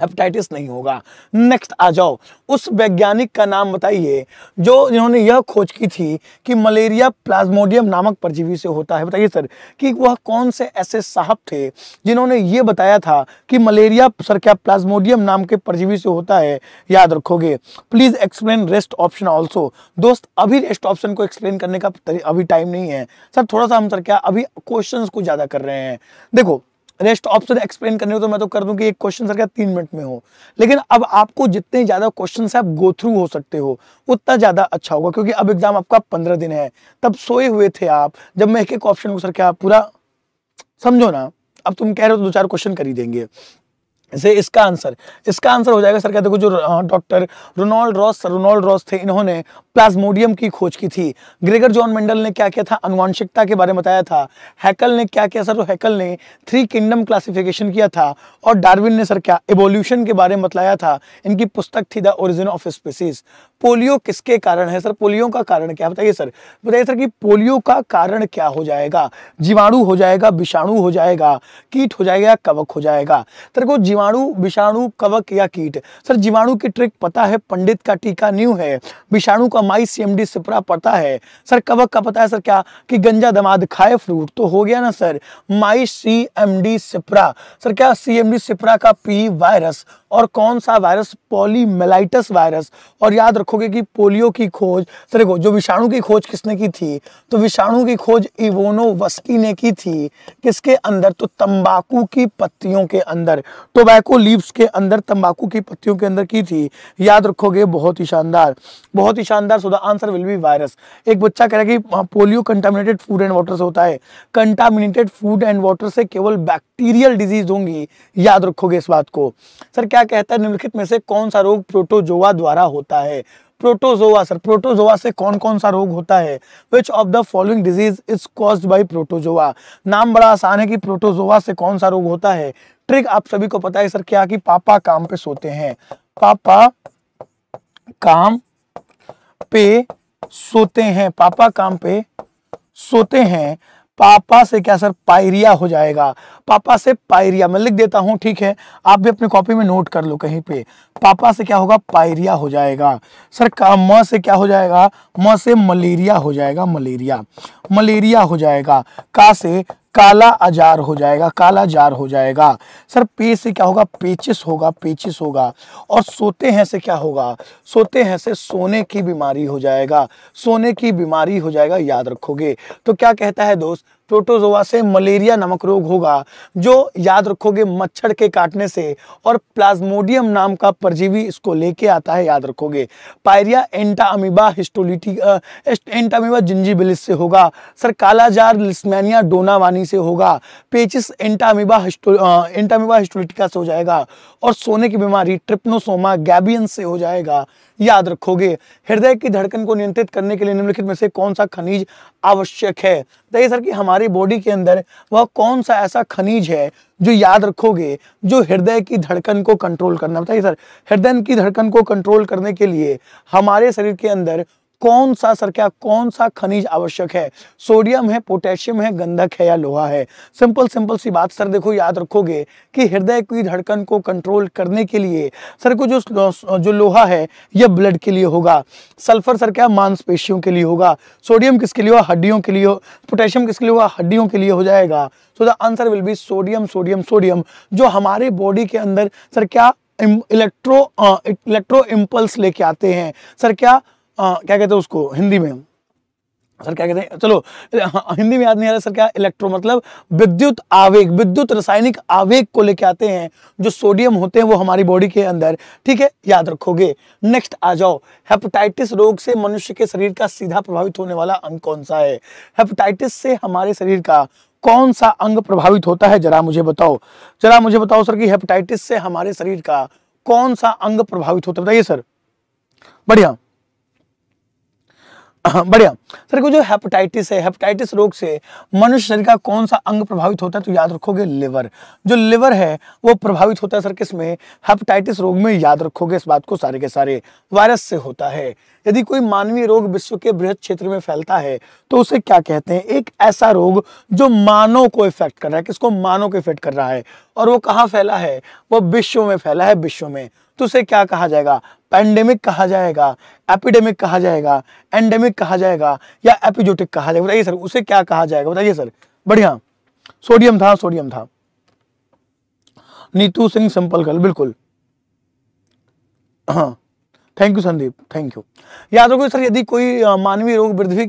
Speaker 1: हेपेटाइटिस नहीं होगा नेक्स्ट आ जाओ उस वैज्ञानिक का नाम बताइए जो जिन्होंने यह खोज की थी कि मलेरिया प्लाज्मोडियम नामक परजीवी से होता है बताइए सर कि वह कौन से ऐसे साहब थे जिन्होंने ये बताया था कि मलेरिया सर क्या प्लाज्मोडियम नाम के परजीवी से होता है याद रखोगे please explain rest option also दोस्त अभी रेस्ट ऑप्शन को एक्सप्लेन करने का अभी टाइम नहीं है सर थोड़ा सा हम सर क्या अभी क्वेश्चन को ज़्यादा कर रहे हैं देखो नेक्स्ट ऑप्शन एक्सप्लेन करने को तो मैं तो कर दूं कि एक क्वेश्चन सर क्या तीन मिनट में हो लेकिन अब आपको जितने ज़्यादा क्वेश्चन आप गो थ्रू हो सकते हो उतना ज़्यादा अच्छा होगा क्योंकि अब एग्जाम आपका पंद्रह दिन है तब सोए हुए थे आप जब मैं एक एक ऑप्शन को सर क्या पूरा समझो ना अब तुम कह रहे हो तो दो चार क्वेश्चन कर ही देंगे से इसका आंसर इसका आंसर हो जाएगा सर क्या देखो जो doctor Ronald Ross Ronald Ross थे इन्होंने प्लाज्मोडियम की खोज की थी ग्रेगर जॉन मेंडल ने क्या किया था अनुवांशिकता के बारे में बताया था हैकल ने क्या किया सर हैकल ने थ्री किंगडम क्लासिफिकेशन किया था और डार्विन ने सर क्या एवोल्यूशन के बारे में बताया था इनकी पुस्तक थी the origin of species polio किसके कारण है सर पोलियो का कारण क्या बताइए सर बताइए सर कि पोलियो का कारण क्या हो जाएगा जीवाणु हो जाएगा विषाणु हो जाएगा कीट हो जाएगा कवक हो जाएगा सर को जीवाणु विषाणु कवक या कीट सर जीवाणु की ट्रिक पता है पंडित का टीका न्यू है विषाणु का माई सी एम डी सिपरा पता है सर कवक का पता है सर क्या कि गंजा दमाद खाए फ्रूट तो हो गया ना sir my C M D Sipra sir क्या सी एम डी सिपरा का पी वायरस और कौन सा वायरस पॉलीमेलाइटस वायरस और याद रखोगे कि पोलियो की खोज तो देखो जो विषाणु की खोज किसने की थी तो विषाणु की खोज इवोनो वस्की ने की थी किसके अंदर तो तंबाकू की पत्तियों के अंदर टोबैको लीव्स के अंदर तंबाकू की पत्तियों के अंदर की थी याद रखोगे बहुत ही शानदार बहुत ही शानदार so the answer will be virus एक बच्चा कह रहा है कि हाँ, polio contaminated food and water से होता है कंटामिनेटेड फूड एंड वाटर से केवल बैक्टीरियल डिजीज होंगी याद रखोगे इस बात को सर क्या क्या कहता है निम्नलिखित में से कौन सा रोग प्रोटोजोआ द्वारा होता है प्रोटोजोआ सर प्रोटोजोआ से कौन कौन सा रोग होता है which of the following disease is cause by protozoa नाम बड़ा आसान है कि प्रोटोजोआ से कौन सा रोग होता है ट्रिक आप सभी को पता है सर क्या कि पापा काम पे सोते हैं पापा काम पे सोते हैं पापा काम पे सोते हैं पापा से क्या सर पायरिया हो जाएगा पापा से पायरिया मैं लिख देता हूं ठीक है आप भी अपनी कॉपी में नोट कर लो कहीं पे पापा से क्या होगा पायरिया हो जाएगा सर म से क्या हो जाएगा म से मलेरिया हो जाएगा मलेरिया मलेरिया हो जाएगा का से काला आजार हो जाएगा काला जार हो जाएगा सर पे से क्या होगा पेचिस होगा पेचिस होगा और सोते हैं से क्या होगा सोते हैं से सोने की बीमारी हो जाएगा सोने की बीमारी हो जाएगा याद रखोगे तो क्या कहता है दोस्त प्रोटोजोआ से मलेरिया नामक रोग होगा जो याद रखोगे मच्छर के काटने से और प्लाज्मोडियम नाम का परजीवी इसको लेके आता है याद रखोगे pyorrhoea entamoeba histolytica entamoeba gingivalis से होगा सर कालाजार लिस्मैनिया डोनावानी से होगा पेचिस entamoeba histo entamoeba histolytica से हो जाएगा और सोने की बीमारी ट्रिप्नोसोमा गैबियन से हो जाएगा याद रखोगे हृदय की धड़कन को नियंत्रित करने के लिए निम्नलिखित में से कौन सा खनिज आवश्यक है बताइए सर कि हमारे हमारी बॉडी के अंदर वह कौन सा ऐसा खनिज है जो याद रखोगे जो हृदय की धड़कन को कंट्रोल करना बताइए सर हृदय की धड़कन को कंट्रोल करने के लिए हमारे शरीर के अंदर कौन सा सर क्या कौन सा खनिज आवश्यक है सोडियम है पोटेशियम है गंधक है या लोहा है सिंपल सिंपल सी बात सर देखो याद रखोगे कि हृदय की धड़कन को कंट्रोल करने के लिए सर को जो जो लोहा है यह ब्लड के लिए होगा सल्फर सर क्या मांसपेशियों के लिए होगा सोडियम किसके लिए होगा हड्डियों के लिए पोटेशियम किसके लिए होगा हड्डियों के लिए हो जाएगा so the answer will be sodium sodium sodium जो हमारे बॉडी के अंदर सर क्या इलेक्ट्रो इलेक्ट्रो इम्पल्स लेके आते हैं सर क्या आ, हाँ, क्या कहते हैं उसको हिंदी में सर क्या कहते हैं चलो हिंदी में याद नहीं आ रहा सर क्या इलेक्ट्रो मतलब विद्युत आवेग विद्युत रासायनिक आवेग को लेके आते हैं जो सोडियम होते हैं वो हमारी बॉडी के अंदर ठीक है याद रखोगे नेक्स्ट आ जाओ हेपेटाइटिस रोग से मनुष्य के शरीर का सीधा प्रभावित होने वाला अंग कौन सा है हेपेटाइटिस से हमारे शरीर का कौन सा अंग प्रभावित होता है जरा मुझे बताओ जरा मुझे बताओ सर कि हेपेटाइटिस से हमारे शरीर का कौन सा अंग प्रभावित होता है बताइए सर बढ़िया हाँ, बढ़िया सर को जो हेपेटाइटिस है हेपेटाइटिस रोग से मनुष्य शरीर का कौन सा अंग प्रभावित होता है तो याद रखोगे लिवर जो लिवर है वो प्रभावित होता है सर किस में हेपेटाइटिस रोग में याद रखोगे इस बात को सारे के सारे वायरस से होता है यदि कोई मानवीय रोग विश्व के बृहद क्षेत्र में फैलता है तो उसे क्या कहते हैं एक ऐसा रोग जो मानव को इफेक्ट कर रहा है किसको मानव को इफेक्ट कर रहा है और वो कहाँ फैला है वो विश्व में फैला है विश्व में तो उसे क्या कहा जाएगा पैंडेमिक कहा जाएगा एपिडेमिक कहा जाएगा एंडेमिक कहा जाएगा या एपिजोटिक कहा जाएगा बताइए सर उसे क्या कहा जाएगा बताइए सर बढ़िया सोडियम था सोडियम था नीतू सिंह सिंपल कल बिल्कुल हाँ thank you Sandeep thank you याद रखो सर यदि कोई मानवीय रोग पृथ्वी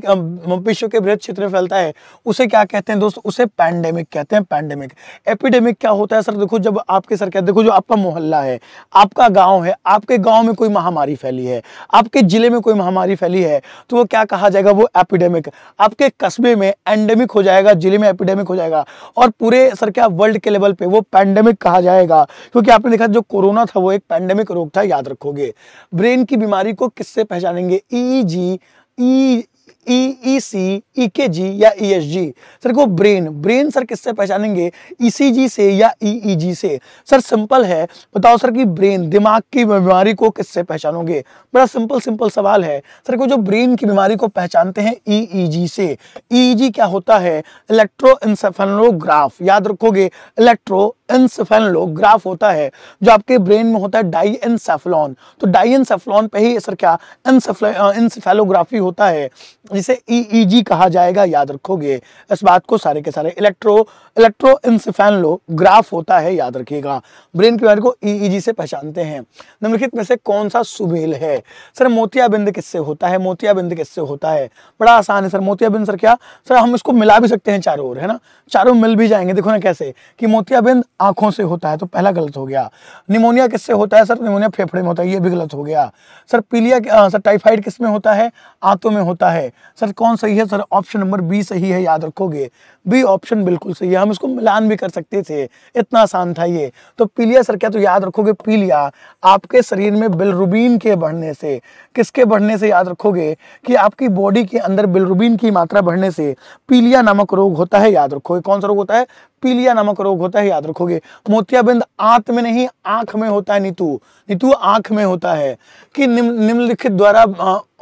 Speaker 1: विश्व के बृहद क्षेत्र में फैलता है उसे क्या कहते हैं दोस्तों उसे पैंडेमिक कहते हैं पैंडेमिक एपिडेमिक क्या होता है सर देखो जब आपके सर कहते देखो जो आपका मोहल्ला है आपका गांव है आपके गांव में कोई महामारी फैली है आपके जिले में कोई महामारी फैली है तो वो क्या कहा जाएगा वो एपिडेमिक आपके कस्बे में एंडेमिक हो जाएगा जिले में एपिडेमिक हो जाएगा और पूरे सर क्या वर्ल्ड के लेवल पे वो पैंडेमिक कहा जाएगा क्योंकि आपने देखा जो कोरोना था वो एक पैंडेमिक रोग था याद रखोगे ब्रेन ब्रेन की बीमारी को किससे पहचानेंगे ईजी ई ई ई सी ई के जी या ई एस जी सर को ब्रेन ब्रेन सर किससे पहचानेंगे ई सी जी से या ई ई जी से सर सिंपल है बताओ सर कि ब्रेन दिमाग की बीमारी को किससे पहचानोगे बड़ा सिंपल सिंपल सवाल है सर को जो ब्रेन की बीमारी को पहचानते हैं ई ई जी से ई e जी e क्या होता है इलेक्ट्रो इंसेफेलोग्राफ याद रखोगे इलेक्ट्रो एनसेफेलोग्राफ होता है जो आपके ब्रेन में होता है डाई एनसेफलॉन तो डाई एनसेफलॉन पे ही सर क्या एनसेफेलोग्राफी होता है जिसे ईईजी e e कहा जाएगा याद रखोगे इस बात को सारे के सारे इलेक्ट्रो इलेक्ट्रो इंसिफेनलोग्राफ होता है याद रखिएगा ब्रेन की बीमारी को ईईजी e e से पहचानते हैं निम्नलिखित में से कौन सा सुमेल है सर मोतियाबिंद किससे होता है मोतियाबिंद किससे होता है बड़ा आसान है सर मोतियाबिंद सर क्या सर हम इसको मिला भी सकते हैं चारों ओर है ना चारों मिल भी जाएंगे देखो ना कैसे कि मोतियाबिंद आंखों से होता है तो पहला गलत हो गया निमोनिया किससे होता है सर निमोनिया फेफड़े में होता है ये भी गलत हो गया सर पीलिया सर टाइफाइड किस में होता है आंतों में होता है सर कौन सही है सर ऑप्शन नंबर बी सही है याद रखोगे बी ऑप्शन बिल्कुल सही है हम इसको मिलान भी कर सकते थे इतना आसान था ये तो पीलिया सर क्या तो याद रखोगे पीलिया आपके शरीर में बिलरुबिन के बढ़ने से किसके बढ़ने से याद रखोगे कि आपकी बॉडी के अंदर बिलरुबिन की मात्रा बढ़ने से पीलिया नामक रोग होता है याद रखोगे कौन सा रोग होता है पीलिया नामक रोग होता है याद रखोगे मोतियाबिंद आंत में नहीं आंख में होता है नीतू नीतू आंख में होता है कि निम्नलिखित द्वारा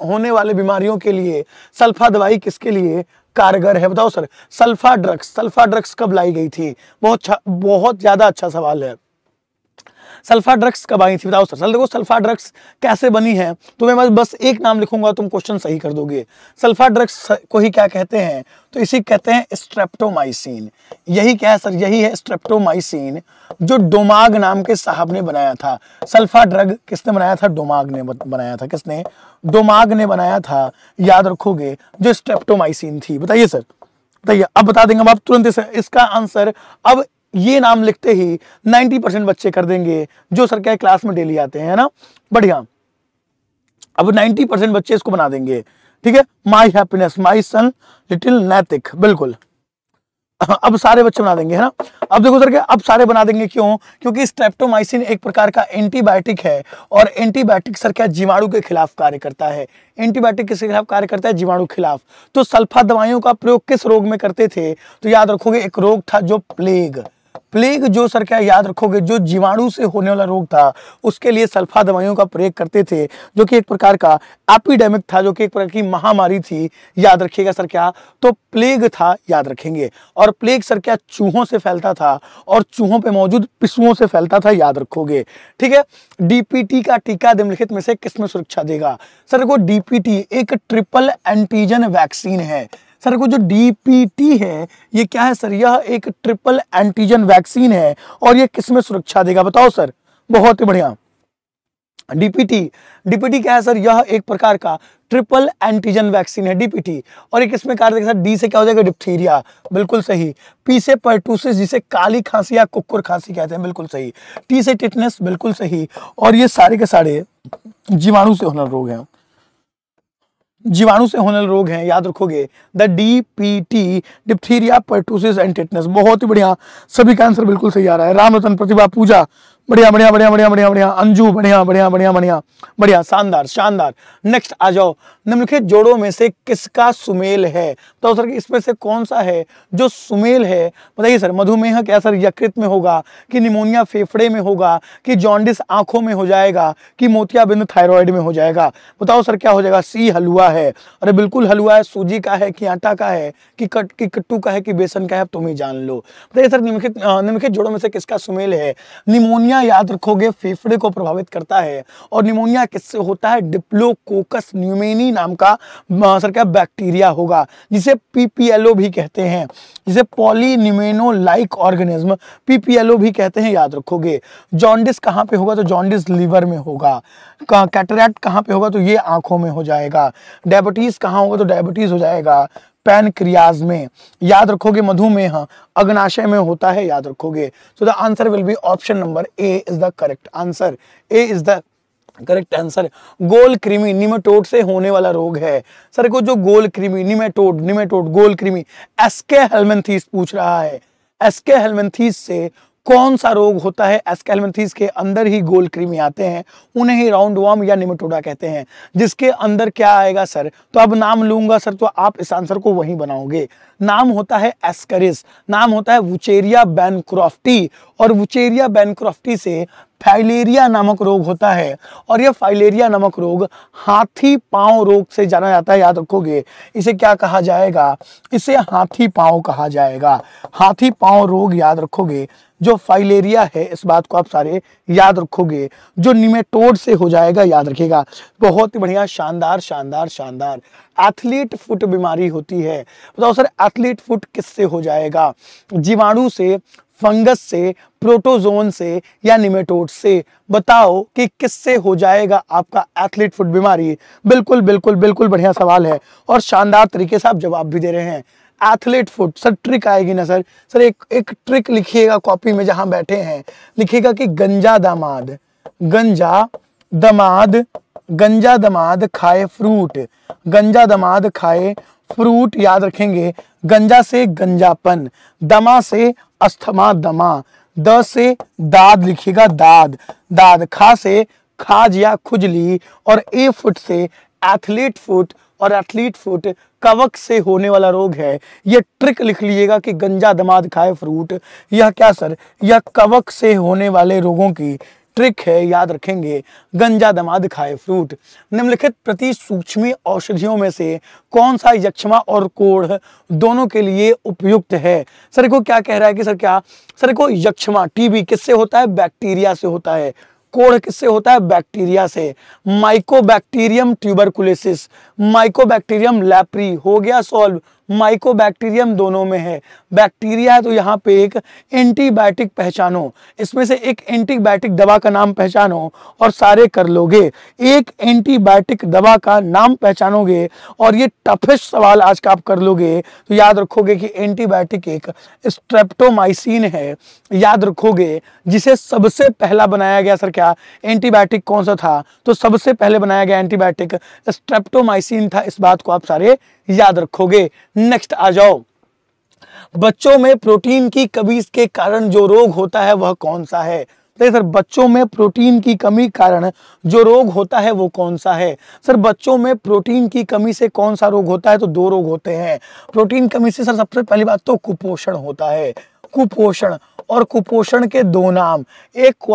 Speaker 1: होने वाले बीमारियों के लिए सल्फा दवाई किसके लिए कारगर है बताओ sir sulpha drugs sulpha drugs कब लाई गई थी बहुत बहुत ज़्यादा अच्छा सवाल है सल्फा ड्रग्स कब आई थी बताओ सर सर देखो सल्फा ड्रग्स कैसे बनी है तो मैं बस बस एक नाम लिखूंगा तुम क्वेश्चन सही कर दोगे सल्फा ड्रग्स को ही क्या कहते हैं तो इसी कहते हैं स्ट्रेप्टोमाइसिन यही क्या है सर यही है स्ट्रेप्टोमाइसिन जो डोमाग नाम के साहब ने बनाया था सल्फा ड्रग किसने बनाया था डोमाग ने बनाया था किसने डोमाग ने बनाया था याद रखोगे जो स्ट्रेप्टोमाइसिन थी बताइए सर अब बता देंगे अब तुरंत इसका आंसर अब ये नाम लिखते ही 90 परसेंट बच्चे कर देंगे जो सर क्या क्लास में डेली आते हैं ना बढ़िया अब 90 परसेंट बच्चे इसको बना देंगे ठीक है my happiness my sun little नैतिक बिल्कुल अब सारे बच्चे बना देंगे है ना अब देखो सर क्या अब सारे बना देंगे क्यों क्योंकि स्ट्रेप्टोमाइसिन एक प्रकार का एंटीबायोटिक है और एंटीबायोटिक सर क्या जीवाणु के खिलाफ कार्य करता है एंटीबायोटिक किसके खिलाफ कार्य करता है जीवाणु के खिलाफ तो सल्फा दवाइयों का प्रयोग किस रोग में करते थे तो याद रखोगे एक रोग था जो प्लेग प्लेग जो सर क्या याद रखोगे जो जीवाणु से होने वाला रोग था उसके लिए सल्फा दवाइयों का प्रयोग करते थे जो कि एक प्रकार का एपिडेमिक था जो कि एक प्रकार की महामारी थी याद रखिएगा सर क्या तो प्लेग था याद रखेंगे और प्लेग सर क्या चूहों से फैलता था और चूहों पर मौजूद पिसुओं से फैलता था याद रखोगे ठीक है डीपीटी का टीका निम्नलिखित में से किसमें सुरक्षा देगा सर को डीपीटी एक ट्रिपल एंटीजन वैक्सीन है सर को जो डीपीटी है ये क्या है सर यह एक ट्रिपल एंटीजन वैक्सीन है और ये किसमें सुरक्षा देगा बताओ सर बहुत ही बढ़िया डीपीटी डीपीटी क्या है सर यह एक प्रकार का ट्रिपल एंटीजन वैक्सीन है डीपीटी और एक इसमें कार्य सर डी से क्या हो जाएगा डिप्थीरिया बिल्कुल सही पी से पर्टूसिस जिसे काली खांसी या कुकुर खांसी कहते हैं बिल्कुल सही टी से टिटनेस बिल्कुल सही और ये सारे के सारे जीवाणु से होना रोग है जीवाणु से होने रोग हैं याद रखोगे the D P T diphtheria pertussis and बहुत ही बढ़िया सभी का आंसर बिल्कुल सही आ रहा है राम रतन प्रतिभा पूजा बढ़िया बढ़िया बढ़िया बढ़िया बढ़िया बढ़िया अंजू बढ़िया बढ़िया बढ़िया बढ़िया बढ़िया शानदार शानदार नेक्स्ट आ जाओ निम्नलिखित जोड़ों में से किसका सुमेल है तो सर इसमें से कौन सा है जो सुमेल है बताइए सर मधुमेह क्या सर यकृत में होगा कि निमोनिया फेफड़े में होगा कि जॉन्डिस आंखों में हो जाएगा कि मोतियाबिंद थायराइड में हो जाएगा बताओ सर क्या हो जाएगा सी हलुआ है अरे बिल्कुल हलुआ है सूजी का है कि आटा का है कि कट की कट्टू का है कि बेसन का है तुम ही जान लो बताइए सर निम्नलिखित निम्नलिखित जोड़ों में से किसका सुमेल है निमोनिया निमोनिया याद रखोगे फेफड़े को प्रभावित करता है और निमोनिया किससे होता है डिप्लोकोकस न्यूमेनी नाम का सर क्या बैक्टीरिया होगा जिसे पीपीएलओ भी कहते हैं जिसे पॉलीनिमेनो लाइक ऑर्गेनिज्म पीपीएलओ भी कहते हैं याद रखोगे जॉन्डिस कहाँ पे होगा तो जॉन्डिस लीवर में होगा कैटरैक्ट कहाँ पे होगा तो ये आंखों में हो जाएगा डायबिटीज़ कहाँ होगा तो डायबिटीज़ हो जाएगा पैनक्रियाज में याद रखोगे मधुमेह हाँ, अग्नाशय में होता है याद रखोगे so the answer will be option number A is the correct answer A is the correct answer गोल कृमि निमेटोड से होने वाला रोग है सर को जो गोल कृमि निमेटोड निमेटोड गोल कृमि एसके हेलमेंथीस पूछ रहा है एसके हेलमेंथीस से कौन सा रोग होता है एस्केलमेंथीस के अंदर ही गोल क्रीमी आते हैं उन्हें ही राउंड वॉर्म या निमटोडा कहते हैं जिसके अंदर क्या आएगा सर तो अब नाम लूंगा सर तो आप इस आंसर को वहीं बनाओगे नाम होता है एस्करिस नाम होता है वुचेरिया बैनक्रॉफ्टी और वुचेरिया बैनक्रॉफ्टी से फाइलेरिया नामक रोग होता है और यह फाइलेरिया नामक रोग हाथी पांव रोग से जाना जाता है याद रखोगे इसे क्या कहा जाएगा इसे हाथी पांव कहा जाएगा हाथी पांव रोग याद रखोगे जो फाइलेरिया है इस बात को आप सारे याद रखोगे जो निमेटोड से हो जाएगा याद रखेगा बहुत ही बढ़िया शानदार शानदार शानदार एथलीट फुट बीमारी होती है बताओ सर एथलीट फुट किससे हो जाएगा जीवाणु से फंगस से प्रोटोजोन से या निमेटोड से बताओ कि किससे हो जाएगा आपका एथलीट फुट बीमारी बिल्कुल बिल्कुल बिल्कुल बढ़िया सवाल है और शानदार तरीके से आप जवाब भी दे रहे हैं एथलीट फुट सर ट्रिक आएगी ना सर सर एक एक ट्रिक लिखिएगा कॉपी में जहां बैठे हैं लिखिएगा कि गंजा दामाद गंजा दमाद गंजा दमाद खाए फ्रूट गंजा दमाद खाए फ्रूट याद रखेंगे गंजा से गंजापन दमा से अस्थमा दमा द से दाद लिखिएगा दाद दाद खा से खाज या खुजली और ए फुट से एथलीट फुट और एथलीट फ्रूट कवक से होने वाला रोग है यह ट्रिक लिख लीजिएगा कि गंजा दमाद खाए फ्रूट यह क्या सर यह कवक से होने वाले रोगों की ट्रिक है याद रखेंगे गंजा दमाद खाए फ्रूट निम्नलिखित प्रति सूक्ष्मी औषधियों में से कौन सा यक्षमा और कोढ़ दोनों के लिए उपयुक्त है सर को क्या कह रहा है कि सर क्या सर को यक्षमा टीबी किससे होता है बैक्टीरिया से होता है कोढ़ किससे होता है बैक्टीरिया से माइकोबैक्टीरियम ट्यूबरकुलेसिस माइकोबैक्टीरियम लैप्री हो गया सॉल्व माइकोबैक्टीरियम दोनों में है बैक्टीरिया है तो यहाँ पे एक एंटीबायोटिक पहचानो इसमें से एक एंटीबायोटिक दवा का नाम पहचानो और सारे कर लोगे एक एंटीबायोटिक दवा का नाम पहचानोगे और ये टफेस्ट सवाल आज का आप कर लोगे तो याद रखोगे कि एंटीबायोटिक एक स्ट्रेप्टोमाइसिन है याद रखोगे जिसे सबसे पहला बनाया गया सर क्या एंटीबायोटिक कौन सा था तो सबसे पहले बनाया गया एंटीबायोटिक स्ट्रेप्टोमाइसिन था इस बात को आप सारे याद रखोगे नेक्स्ट आ जाओ बच्चों में प्रोटीन की कमी के कारण जो रोग होता है वह कौन सा है देखिए सर बच्चों में प्रोटीन की कमी कारण जो रोग होता है वो कौन सा है सर बच्चों में प्रोटीन की कमी से कौन सा रोग होता है तो दो रोग होते हैं प्रोटीन कमी से सर सबसे पहली बात तो कुपोषण होता है कुपोषण और कुपोषण के दो नाम एक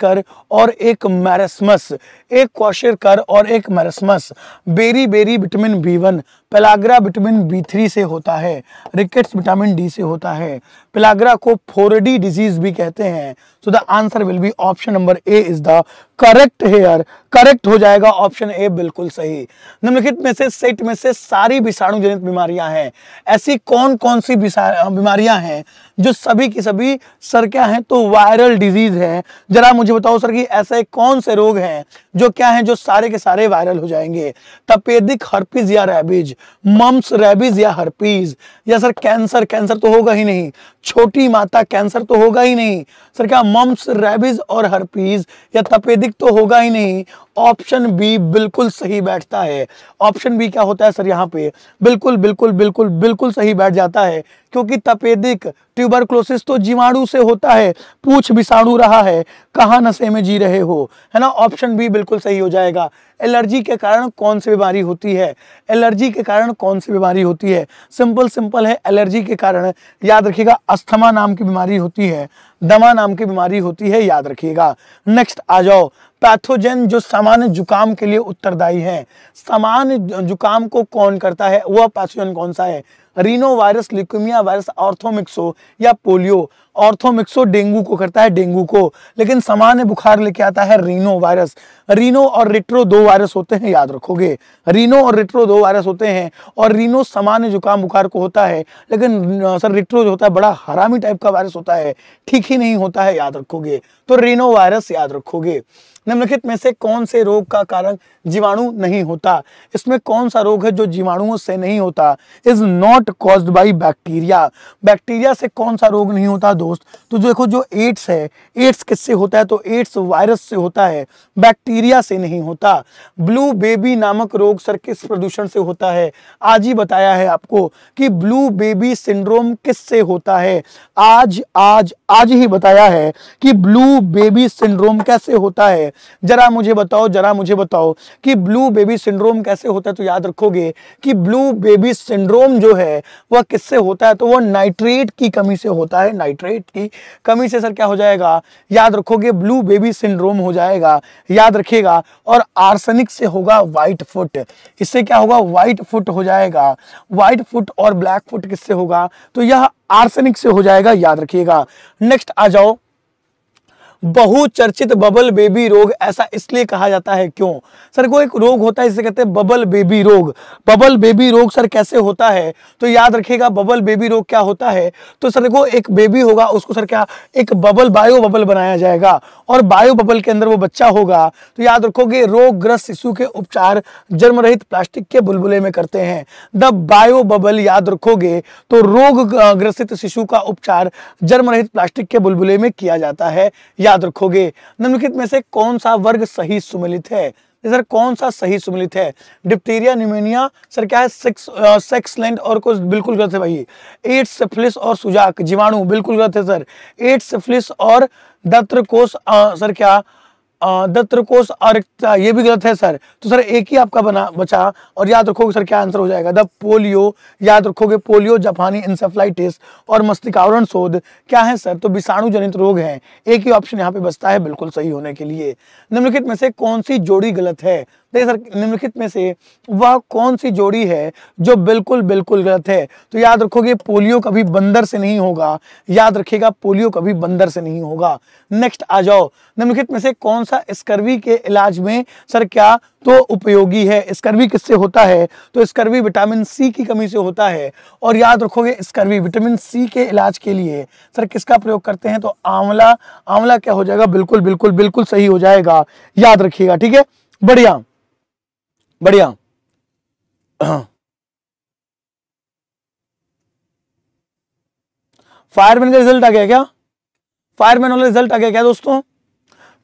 Speaker 1: कर और एक मैरसमस एक कर और एक marasmus beriberi vitamin B one pellagra vitamin B three से होता है रिकेट्स विटामिन डी से होता है पेलाग्रा को फोरडी डिजीज भी कहते हैं so the answer will be option number A is the correct here correct हो जाएगा ऑप्शन ए बिल्कुल सही निम्नलिखित में से सेट में से सारी विषाणु जनित बीमारियां हैं ऐसी कौन कौन सी बीमारियां हैं जो सभी की सभी सर क्या है तो वायरल डिजीज है जरा मुझे बताओ सर कि ऐसे कौन से रोग हैं जो क्या हैं जो सारे के सारे वायरल हो जाएंगे तपेदिक हर्पिज या रेबिज मम्स रेबीज या हर्पीज या सर कैंसर कैंसर तो होगा ही नहीं छोटी माता कैंसर तो होगा ही नहीं सर क्या मम्स रेबीज और हर्पीज या तपेदिक तो होगा ही नहीं ऑप्शन बी बिल्कुल सही बैठता है ऑप्शन बी क्या होता है सर यहाँ पे बिल्कुल बिल्कुल बिल्कुल बिल्कुल सही बैठ जाता है क्योंकि तपेदिक ट्यूबरक्लोसिस तो जीवाणु से होता है पूछ विषाणु रहा है कहाँ नशे में जी रहे हो है ना ऑप्शन बी बिल्कुल सही हो जाएगा एलर्जी के कारण कौन सी बीमारी होती है एलर्जी के कारण कौन सी बीमारी होती है सिंपल सिंपल है एलर्जी के कारण याद रखिएगा अस्थमा नाम की बीमारी होती है दमा नाम की बीमारी होती है याद रखिएगा नेक्स्ट आ जाओ पैथोजन जो सामान्य जुकाम के लिए उत्तरदायी है सामान्य जुकाम को कौन करता है वह पैथोजन कौन सा है rhino virus leukaemia virus orthomyxo या पोलियो ऑर्थोमिक्सो डेंगू को करता है डेंगू को लेकिन सामान्य बुखार लेके आता है रीनो वायरस रीनो और रिट्रो दो वायरस होते हैं याद रखोगे रीनो और रिट्रो दो वायरस होते हैं और रीनो सामान्य जुकाम बुखार को होता है लेकिन सर रिट्रो जो होता है बड़ा हरामी टाइप का वायरस होता है ठीक ही नहीं होता है याद रखोगे तो रीनो वायरस याद रखोगे निम्नलिखित में से कौन से रोग का कारण जीवाणु नहीं होता इसमें कौन सा रोग है जो जीवाणुओं से नहीं होता is not cause by bacteria bacteria से कौन सा रोग नहीं होता दोस्त तो देखो जो एड्स है एड्स किससे होता है तो एड्स वायरस से होता है बैक्टीरिया से नहीं होता ब्लू बेबी नामक रोग सर किस प्रदूषण से होता है आज ही बताया है आपको कि ब्लू बेबी सिंड्रोम किससे होता है आज आज आज ही बताया है कि ब्लू बेबी सिंड्रोम कैसे होता है है जरा मुझे बताओ जरा मुझे बताओ कि ब्लू बेबी सिंड्रोम कैसे होता है तो याद रखोगे कि ब्लू बेबी सिंड्रोम जो है वह किससे होता है तो वह नाइट्रेट की कमी से होता है नाइट्रेट की कमी से सर क्या हो जाएगा याद रखोगे ब्लू बेबी सिंड्रोम हो जाएगा याद रखेगा और आर्सनिक से होगा व्हाइट फुट इससे क्या होगा व्हाइट फुट हो जाएगा व्हाइट फुट और ब्लैक फुट किससे होगा तो यह आर्सेनिक से हो जाएगा याद रखिएगा नेक्स्ट आ जाओ बहुचर्चित बबल बेबी रोग ऐसा इसलिए कहा जाता है क्यों सर को एक रोग होता है जिसे कहते हैं बबल बेबी रोग बबल बेबी रोग सर कैसे होता है तो याद रखिएगा बबल बेबी रोग क्या होता है तो सर को एक बेबी होगा उसको सर क्या एक बबल बायो बबल बनाया जाएगा और बायो बबल के अंदर वो बच्चा होगा तो याद रखोगे रोगग्रस्त शिशु के उपचार जन्म रहित प्लास्टिक के बुलबुले में करते हैं द बायो बबल याद रखोगे तो रोग ग्रसित शिशु का उपचार जन्म रहित प्लास्टिक के बुलबुले में किया जाता है या याद रखोगे निम्नलिखित में से कौन सा वर्ग सही सुमिलित है सर कौन सा सही सुमिलित है डिप्टेरिया निमोनिया सर क्या है सेक्स सेक्स लेंड और कुछ बिल्कुल गलत है भाई एड्स सिफिलिस और सुजाक जीवाणु बिल्कुल गलत है सर एड्स सिफिलिस और दत्र कोष सर क्या दत्रकोष और ये भी गलत है सर तो सर एक ही आपका बना बचा और याद रखोगे सर क्या आंसर हो जाएगा द पोलियो याद रखोगे पोलियो जापानी इंसेफ्लाइटिस और मस्तिकावरण शोध क्या है सर तो विषाणु जनित रोग हैं एक ही ऑप्शन यहाँ पे बचता है बिल्कुल सही होने के लिए निम्नलिखित में से कौन सी जोड़ी गलत है देखिए सर निम्नलिखित में से वह कौन सी जोड़ी है जो बिल्कुल बिल्कुल गलत है तो याद रखोगे पोलियो कभी बंदर से नहीं होगा याद रखिएगा पोलियो कभी बंदर से नहीं होगा नेक्स्ट आ जाओ निम्नलिखित में से कौन सा स्कर्वी के इलाज में सर क्या तो उपयोगी है स्कर्वी किससे होता है तो स्कर्वी विटामिन सी की कमी से होता है और याद रखोगे स्कर्वी विटामिन सी के इलाज के लिए सर किसका प्रयोग करते हैं तो आंवला आंवला क्या हो जाएगा बिल्कुल बिल्कुल बिल्कुल सही हो जाएगा याद रखिएगा ठीक है बढ़िया बढ़िया फायरमैन का रिजल्ट आ गया क्या फायरमैन वाला रिजल्ट आ गया क्या दोस्तों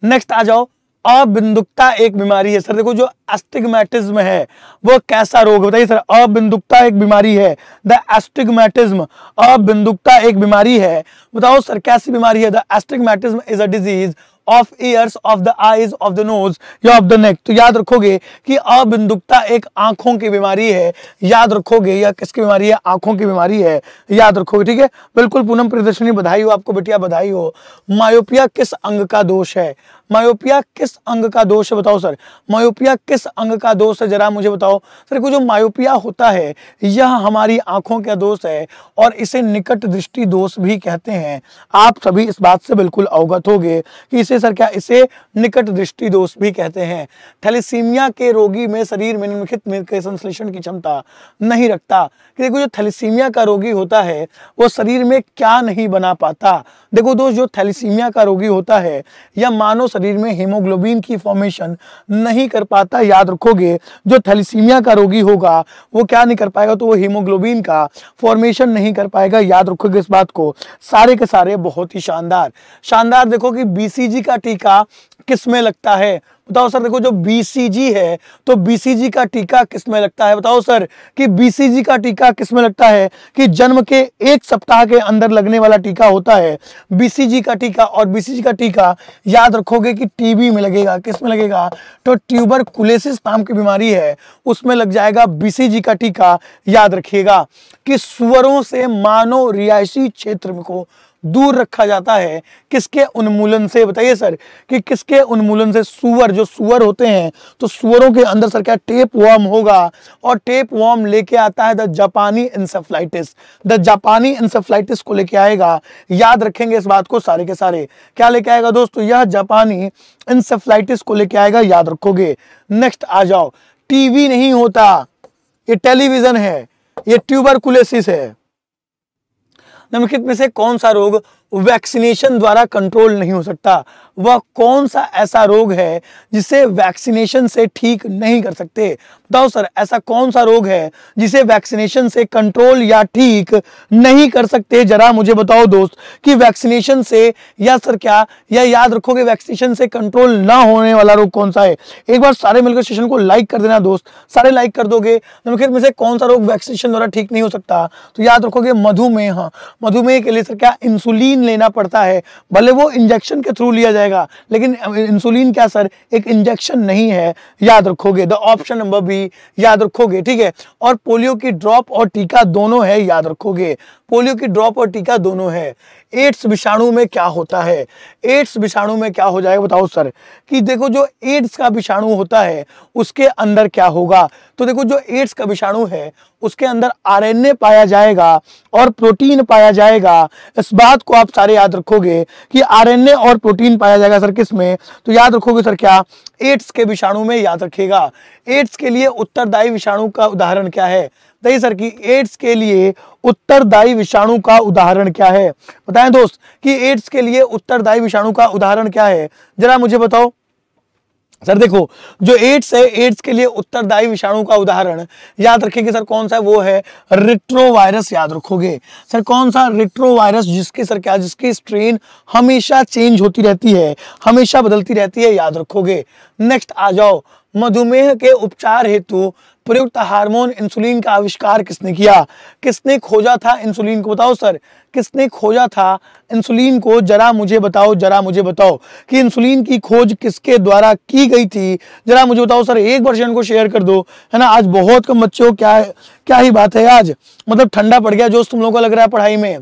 Speaker 1: नेक्स्ट आ जाओ अबिंदुकता एक बीमारी है सर देखो जो एस्टिगमेटिज्म है वो कैसा रोग बताइए सर अबिंदुकता एक बीमारी है द एस्टिगमेटिज्म अबिंदुकता एक बीमारी है बताओ सर कैसी बीमारी है the astigmatism is a disease of ears of the eyes of the nose या ऑफ द नेक तो याद रखोगे कि अबिंदुकता एक आंखों की बीमारी है याद रखोगे या किसकी बीमारी है आंखों की बीमारी है याद रखोगे ठीक है बिल्कुल पूनम प्रदर्शनी बधाई हो आपको बेटिया बधाई हो मायोपिया किस अंग का दोष है मायोपिया किस अंग का दोष है बताओ सर मायोपिया किस अंग का दोष है जरा मुझे बताओ सर को जो मायोपिया होता है यह हमारी आंखों का दोष है और इसे निकट दृष्टि दोष भी कहते हैं आप सभी इस बात से बिल्कुल अवगत होंगे कि इसे सर क्या इसे निकट दृष्टि दोष भी कहते हैं थैलीसीमिया के रोगी में शरीर में निम्नलिखित संश्लेषण की क्षमता नहीं रखता देखो जो थैलीसीमिया का रोगी होता है वो शरीर में क्या नहीं बना पाता देखो दोस्त जो थैलीसीमिया का रोगी होता है या मानव शरीर में हीमोग्लोबिन की फॉर्मेशन नहीं कर पाता याद रखोगे जो थैलीसीमिया का रोगी होगा वो क्या नहीं कर पाएगा तो वो हीमोग्लोबिन का फॉर्मेशन नहीं कर पाएगा याद रखोगे इस बात को सारे के सारे बहुत ही शानदार शानदार देखो कि बीसीजी का टीका किस में लगता है बताओ सर देखो जो बीसीजी है तो बीसीजी का टीका किस में लगता है बताओ सर कि बीसीजी का टीका किस में लगता है कि जन्म के एक सप्ताह के अंदर लगने वाला टीका होता है बीसीजी का टीका और बीसीजी का टीका याद रखोगे कि टीबी में लगेगा किस में लगेगा तो ट्यूबर कुलेसिस नाम की बीमारी है उसमें लग जाएगा बीसीजी का टीका याद रखिएगा कि सुअरों से मानव रिहायशी क्षेत्र को दूर रखा जाता है किसके उन्मूलन से बताइए सर कि किसके उन्मूलन से सुअर जो सुअर होते हैं तो सुअरों के अंदर सर क्या टेप वॉर्म होगा और टेप वॉर्म लेके आता है द जापानी इंसेफ्लाइटिस द जापानी इंसेफ्लाइटिस को लेके आएगा याद रखेंगे इस बात को सारे के सारे क्या लेके आएगा दोस्तों यह जापानी इंसेफ्लाइटिस को लेके आएगा याद रखोगे नेक्स्ट आ जाओ टीवी नहीं होता ये टेलीविजन है ये ट्यूबरकुलेसिस है निम्नलिखित में से कौन सा रोग वैक्सीनेशन द्वारा कंट्रोल नहीं हो सकता वह कौन सा ऐसा रोग है जिसे वैक्सीनेशन से ठीक नहीं कर सकते बताओ सर ऐसा कौन सा रोग है जिसे वैक्सीनेशन से कंट्रोल या ठीक नहीं कर सकते जरा मुझे बताओ दोस्त कि वैक्सीनेशन से या सर क्या या याद रखोगे वैक्सीनेशन से कंट्रोल ना होने वाला रोग कौन सा है एक बार सारे मिलकर सेशन को लाइक कर देना दोस्त सारे लाइक कर दोगे नमखेर तो में से कौन सा रोग वैक्सीनेशन द्वारा ठीक नहीं हो सकता तो याद रखोगे मधुमेह मधुमेह के लिए सर क्या इंसुलिन इंसुलिन लेना पड़ता है भले वो इंजेक्शन के थ्रू लिया जाएगा लेकिन इंसुलिन क्या सर एक इंजेक्शन नहीं है याद रखोगे द ऑप्शन नंबर बी याद रखोगे ठीक है और पोलियो की ड्रॉप और टीका दोनों है याद रखोगे पोलियो की ड्रॉप और टीका दोनों है एड्स विषाणु में क्या होता है एड्स विषाणु में क्या हो जाएगा बताओ सर कि देखो जो एड्स का विषाणु होता है उसके अंदर क्या होगा तो देखो जो एड्स का विषाणु है उसके अंदर आरएनए पाया जाएगा और प्रोटीन पाया जाएगा इस बात को आप सारे याद रखोगे कि आरएनए और प्रोटीन पाया जाएगा सर किस में तो याद रखोगे सर क्या एड्स के विषाणु में याद रखेगा एड्स के लिए उत्तरदायी विषाणु का उदाहरण क्या है दही सर की एड्स के लिए उत्तरदायी विषाणु का उदाहरण क्या है बताएं दोस्त कि एड्स के लिए उत्तरदायी विषाणु का उदाहरण क्या है जरा मुझे बताओ सर देखो जो एड्स है एड्स के लिए उत्तरदायी विषाणु का उदाहरण याद रखेंगे सर कौन सा है वो है रिट्रोवायरस याद रखोगे सर कौन सा रिट्रोवायरस जिसकी सर क्या जिसकी स्ट्रेन हमेशा चेंज होती रहती है हमेशा बदलती रहती है याद रखोगे नेक्स्ट आ जाओ मधुमेह के उपचार हेतु प्रयुक्त हार्मोन इंसुलिन का आविष्कार किसने किया किसने खोजा था इंसुलिन को बताओ सर किसने खोजा था इंसुलिन को जरा मुझे बताओ जरा मुझे बताओ कि इंसुलिन की खोज किसके द्वारा की गई थी जरा मुझे बताओ सर एक परसेंट को शेयर कर दो है ना आज बहुत कम बच्चों क्या क्या ही बात है आज मतलब ठंडा पड़ गया जो तुम लोगों को लग रहा है पढ़ाई में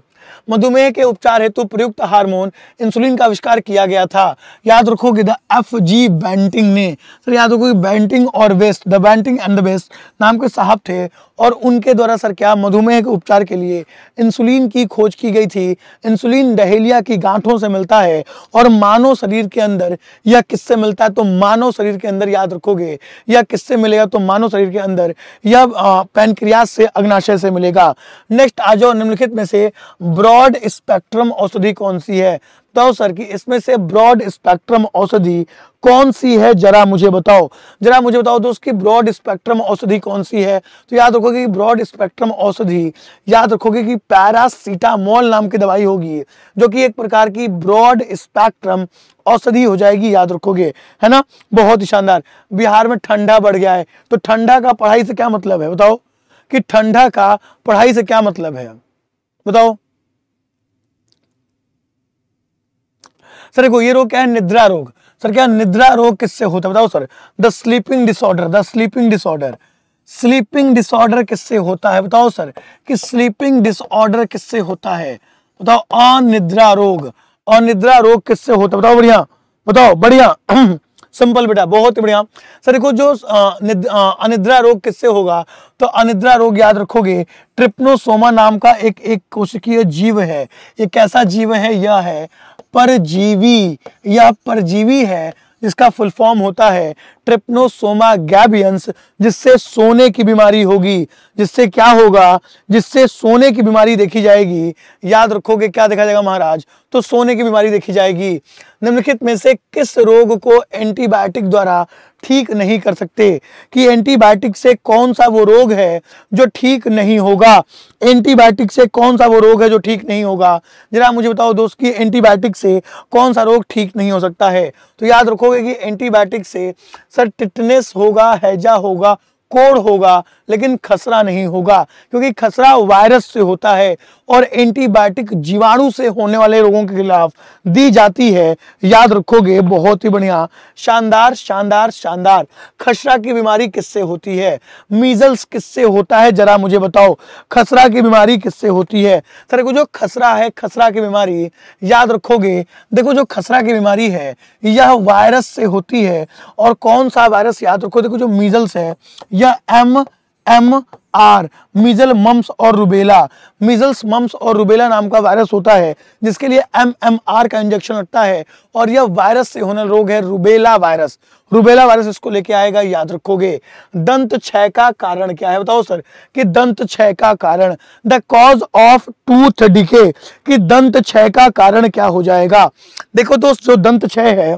Speaker 1: मधुमेह के उपचार हेतु प्रयुक्त हार्मोन इंसुलिन का आविष्कार किया गया था याद रखोगे द एफ जी बैंटिंग ने सर याद रखोगे बैंटिंग और West the Banting and the West नाम के साहब थे और उनके द्वारा सर क्या मधुमेह के उपचार के लिए इंसुलिन की खोज की गई थी इंसुलिन डहेलिया की गांठों से मिलता है और मानव शरीर के अंदर या किससे मिलता है तो मानव शरीर के अंदर याद रखोगे या किससे मिलेगा तो मानव शरीर के अंदर या पैनक्रिया से अग्नाशय से मिलेगा नेक्स्ट आ जाओ निम्नलिखित में से ब्रॉड स्पेक्ट्रम औषधि कौन सी है तो सर की इसमें से ब्रॉड स्पेक्ट्रम औषधि कौन सी है जरा मुझे बताओ जरा मुझे बताओ तो उसकी ब्रॉड स्पेक्ट्रम औषधि कौन सी है तो याद रखोगे कि ब्रॉड स्पेक्ट्रम औषधि याद रखोगे कि पैरासीटामोल नाम की दवाई होगी जो कि एक प्रकार की ब्रॉड स्पेक्ट्रम औषधि हो जाएगी याद रखोगे है ना बहुत ही शानदार बिहार में ठंडा बढ़ गया है तो ठंडा का पढ़ाई से क्या मतलब है बताओ कि ठंडा का पढ़ाई से क्या मतलब है बताओ सर देखो ये रोग क्या है निद्रा रोग सर क्या निद्रा रोग किससे होता है बताओ sir the sleeping disorder the sleeping disorder sleeping disorder किससे होता है बताओ सर कि स्लीपिंग डिसऑर्डर किससे होता है बताओ अनिद्रा रोग अनिद्रा रोग किससे होता है बताओ बढ़िया बताओ बढ़िया सिंपल बेटा बहुत ही बढ़िया सर देखो जो अनिद्रा रोग किससे होगा तो अनिद्रा रोग याद रखोगे ट्रिप्नोसोमा नाम का एक एक कोशिकीय जीव है ये कैसा जीव है यह है परजीवी या परजीवी है जिसका फुल फॉर्म होता है ट्रिप्नोसोमा गैबियंस जिससे सोने की बीमारी होगी जिससे क्या होगा जिससे सोने की बीमारी देखी जाएगी याद रखोगे क्या देखा जाएगा महाराज तो सोने की बीमारी देखी जाएगी निम्नलिखित में से किस रोग को एंटीबायोटिक द्वारा ठीक नहीं कर सकते कि एंटीबायोटिक से कौन सा वो रोग है जो ठीक नहीं होगा एंटीबायोटिक से कौन सा वो रोग है जो ठीक नहीं होगा जरा मुझे बताओ दोस्त कि एंटीबायोटिक से कौन सा रोग ठीक नहीं हो सकता है तो याद रखोगे कि एंटीबायोटिक से सर टिटनेस होगा हैजा होगा कोड होगा लेकिन खसरा नहीं होगा क्योंकि खसरा वायरस से होता है और एंटीबायोटिक जीवाणु से होने वाले रोगों के खिलाफ दी जाती है याद रखोगे बहुत ही बढ़िया शानदार शानदार शानदार खसरा की बीमारी किससे होती है मीजल्स किससे होता है जरा मुझे बताओ खसरा की बीमारी किससे होती है सर तो देखो जो खसरा है खसरा की बीमारी याद रखोगे देखो जो खसरा की बीमारी है यह वायरस से होती है और कौन सा वायरस याद रखो देखो जो मीजल्स है यह M M R measle mumps और रुबेला मिजल्स मम्स और रुबेला नाम का वायरस होता है जिसके लिए एम एम आर का इंजेक्शन लगता है और यह वायरस से होने रोग है रुबेला वायरस रुबेला वायरस इसको लेके आएगा याद रखोगे दंत क्षय का कारण क्या है बताओ सर कि दंत क्षय का कारण the cause of tooth decay कि दंत क्षय का कारण क्या हो जाएगा देखो दोस्त जो दंत क्षय है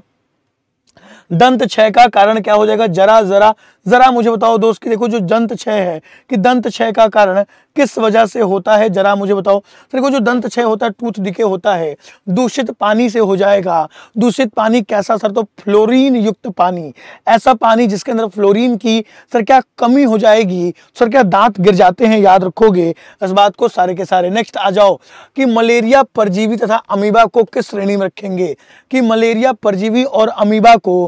Speaker 1: दंत क्षय का कारण क्या हो जाएगा जरा जरा जरा मुझे बताओ दोस्त कि देखो जो दंत क्षय है कि दंत क्षय का कारण किस वजह से होता है जरा मुझे बताओ तो देखो जो दंत क्षय होता है टूथ डिके होता है दूषित पानी से हो जाएगा दूषित पानी कैसा सर तो फ्लोरीन युक्त पानी ऐसा पानी जिसके अंदर फ्लोरीन की सर क्या कमी हो जाएगी सर क्या दांत गिर जाते हैं याद रखोगे इस बात को सारे के सारे नेक्स्ट आ जाओ कि मलेरिया परजीवी तथा अमीबा को किस श्रेणी में रखेंगे कि मलेरिया परजीवी और अमीबा को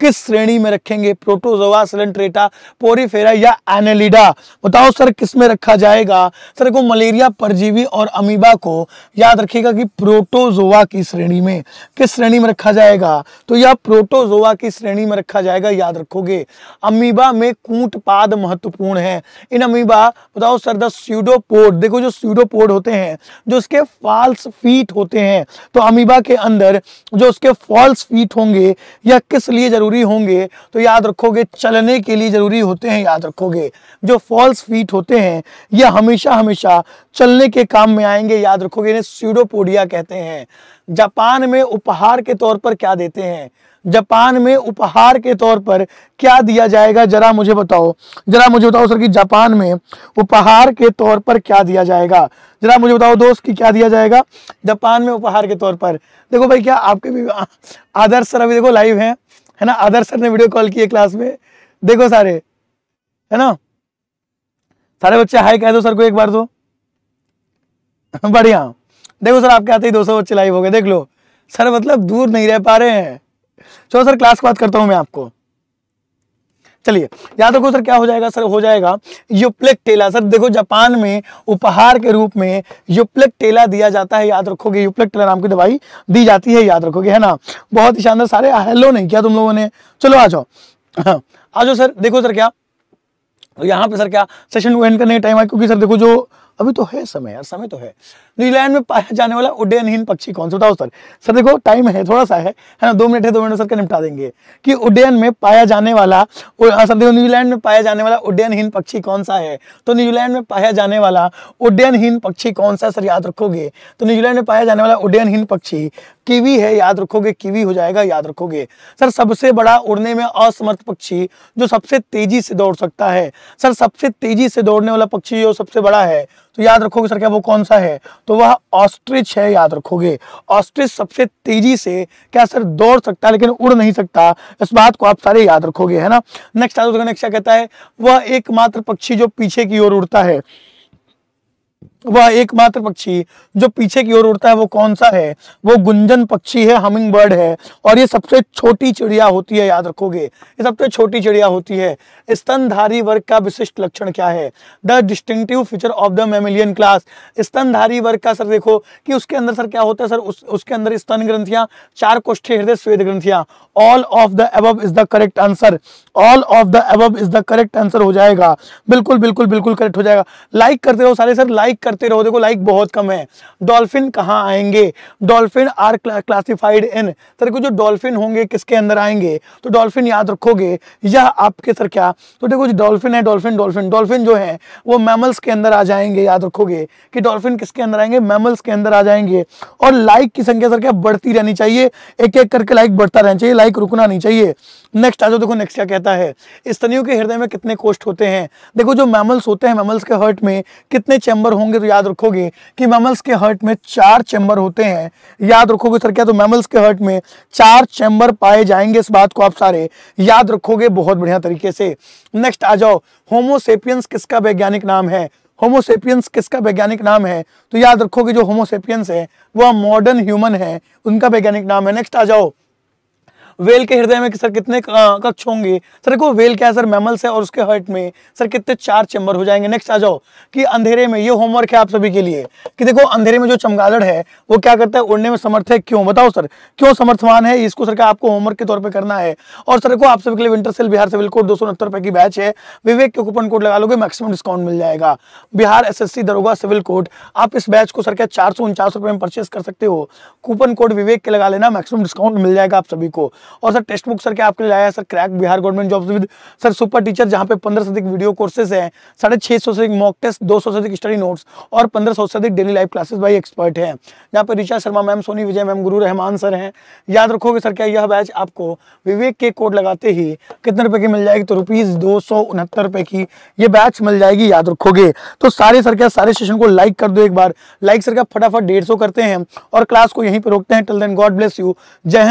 Speaker 1: किस श्रेणी में रखेंगे प्रोटोजोआ सिलेंट्रेटा पोरीफेरा या एनेलिडा बताओ सर किस में रखा जाएगा सर देखो मलेरिया परजीवी और अमीबा को याद रखिएगा कि प्रोटोजोआ की श्रेणी में किस श्रेणी में रखा जाएगा तो यह प्रोटोजोआ की श्रेणी में रखा जाएगा याद रखोगे अमीबा में कूटपाद महत्वपूर्ण है इन अमीबा बताओ सर द स्यूडोपोड देखो जो स्यूडोपोड होते हैं जो उसके फॉल्स फीट होते हैं तो अमीबा के अंदर जो उसके फॉल्स फीट होंगे यह किस लिए जरूरी ज़रूरी होंगे तो याद रखोगे चलने के लिए ज़रूरी होते हैं याद रखोगे जो फॉल्स फीट होते हैं यह हमेशा हमेशा चलने के काम में आएंगे याद रखोगे इन्हें सीडोपोडिया कहते हैं जापान में उपहार के तौर पर क्या देते हैं जापान में उपहार के तौर पर क्या दिया जाएगा जरा मुझे बताओ जरा मुझे बताओ सर कि जापान में उपहार के तौर पर क्या दिया जाएगा जरा मुझे बताओ दोस्त कि क्या दिया जाएगा जापान में उपहार के तौर पर देखो भाई क्या आपके भी आदर्श सर अभी देखो लाइव हैं है ना आदर्श सर ने वीडियो कॉल किए क्लास में देखो सारे है ना सारे बच्चे हाई कह दो सर को एक बार दो तो। बढ़िया देखो सर आपके आते ही 200 बच्चे लाइव हो गए देख लो सर मतलब दूर नहीं रह पा रहे हैं चलो सर क्लास की बात करता हूँ मैं आपको चलिए याद रखो सर क्या हो जाएगा सर हो जाएगा यूप्लेक टेला सर देखो जापान में उपहार के रूप में यूप्लेक टेला दिया जाता है याद रखोगे यूप्लेक टेला नाम की दवाई दी जाती है याद रखोगे है ना बहुत ही शानदार सारे हेलो नहीं किया तुम लोगों ने चलो आ जाओ हाँ, आ जाओ सर देखो सर क्या यहाँ पे सर क्या सेशन को एंड करने का टाइम है क्योंकि सर देखो जो अभी तो है समय यार समय तो है न्यूजीलैंड में पाया जाने वाला उड्डयनहीन पक्षी कौन सा बताओ सर सर देखो टाइम है थोड़ा सा है है ना दो मिनट है दो मिनट सर का निपटा देंगे कि उड्डयन में पाया जाने वाला हाँ, सर देखो न्यूजीलैंड में पाया जाने वाला उड्डयनहीन पक्षी कौन सा है तो न्यूजीलैंड में पाया जाने वाला उड्डयनहीन पक्षी कौन सा सर याद रखोगे तो न्यूजीलैंड में पाया जाने वाला उड्डयनहीन पक्षी कीवी है याद रखोगे कीवी हो जाएगा याद रखोगे सर सबसे बड़ा उड़ने में असमर्थ पक्षी जो सबसे तेजी से दौड़ सकता है सर सबसे तेजी से दौड़ने वाला पक्षी जो सबसे बड़ा है तो याद रखोगे सर क्या वो कौन सा है तो वह ऑस्ट्रिच है याद रखोगे ऑस्ट्रिच सबसे तेजी से क्या सर दौड़ सकता है लेकिन उड़ नहीं सकता इस बात को आप सारे याद रखोगे है ना नेक्स्ट नेक्स्ट क्या कहता है वह एकमात्र पक्षी जो पीछे की ओर उड़ता है वह एकमात्र पक्षी जो पीछे की ओर उड़ता है वो कौन सा है वो गुंजन पक्षी है हमिंग बर्ड है और ये सबसे छोटी चिड़िया होती है याद रखोगे ये सबसे छोटी चिड़िया होती है स्तनधारी वर्ग का विशिष्ट लक्षण क्या है the distinctive feature of the mammalian class स्तनधारी वर्ग का सर देखो कि उसके अंदर सर क्या होता है सर उस, उसके अंदर स्तन ग्रंथियां चार कोष्ठे हृदय स्वेद ग्रंथियां all of the above is the correct answer all of the above is the correct answer हो जाएगा बिल्कुल बिल्कुल बिल्कुल करेक्ट हो जाएगा लाइक करते रहो सारे सर लाइक करते रहो देखो लाइक बहुत कम है डॉल्फिन कहाँ आएंगे dolphin are classified in sir को जो डॉल्फिन होंगे किसके अंदर आएंगे तो डॉल्फिन याद रखोगे या आपके सर क्या तो देखो जो डॉल्फिन है डॉल्फिन डॉल्फिन डॉल्फिन जो है वो मैमल्स के अंदर आ जाएंगे याद रखोगे कि डॉल्फिन किसके अंदर आएंगे मैमल्स के अंदर आ जाएंगे और लाइक की संख्या सर क्या बढ़ती रहनी चाहिए एक एक करके लाइक बढ़ता रहना चाहिए लाइक रुकना नहीं चाहिए नेक्स्ट आज देखो नेक्स्ट क्या कहता है स्तनियों के हृदय में कितने कोष्ठ होते हैं देखो जो मैमल्स होते हैं मैमल्स के हर्ट में कितने चैम्बर होंगे तो याद रखोगे कि मैमल्स के हर्ट में चार चैम्बर होते हैं याद रखोगे सर क्या तो मैमल्स के हर्ट में चार चैम्बर पाए जाएंगे इस बात को आप सारे याद रखोगे बहुत बढ़िया तरीके से नेक्स्ट आ जाओ होमोसेपियंस किसका वैज्ञानिक नाम है होमोसेपियंस किसका वैज्ञानिक नाम है तो याद रखोगे जो होमोसेपियंस है वह मॉडर्न ह्यूमन है उनका वैज्ञानिक नाम है नेक्स्ट आ जाओ वेल के हृदय में कि सर कितने कक्ष होंगे सर देखो वेल क्या है सर मेमल्स है और उसके हर्ट में सर कितने चार चैम्बर हो जाएंगे नेक्स्ट आ जाओ कि अंधेरे में ये होमवर्क है आप सभी के लिए कि देखो अंधेरे में जो चमगादड़ है वो क्या करता है उड़ने में समर्थ है क्यों बताओ सर क्यों समर्थवान है इसको सर आपको होमवर्क के तौर पर करना है और सर को आप सभी के लिए winter sale Bihar civil code दो सौ की बैच है विवेक के कूपन कोड लगा लोगे मैक्सिमम डिस्काउंट मिल जाएगा बिहार एसएससी दरोगा सिविल कोड आप इस बैच को सर क्या चार सौ उनचास रुपए में परचेस कर सकते हो कूपन कोड विवेक के लगा लेना मैक्सिमम डिस्काउंट मिल जाएगा आप सभी को और सर टेक्स्ट बुक सर के आपके लिए लाया sir crack Bihar government jobs with sir super teacher जहाँ पे पंद्रह से अधिक वीडियो कोर्सेज हैं साढ़े छः सौ से अधिक मॉक टेस्ट दो सौ से अधिक स्टडी नोट्स और पंद्रह सौ से अधिक daily life classes by expert हैं जहाँ पर Richa Sharma ma'am Soni Vijay ma'am Guru Rahman sir हैं याद रखोगे सर क्या यह बैच आपको विवेक के कोड लगाते ही कितने रुपये की मिल जाएगी तो रुपीज़ दो सौ उनहत्तर रुपये की ये बैच मिल जाएगी याद रखोगे तो सारे सर क्या सारे सेशन को लाइक कर दो एक बार लाइक सर क्या फटाफट डेढ़ सौ करते हैं और क्लास को यहीं पर रोकते हैं till then God bless you जय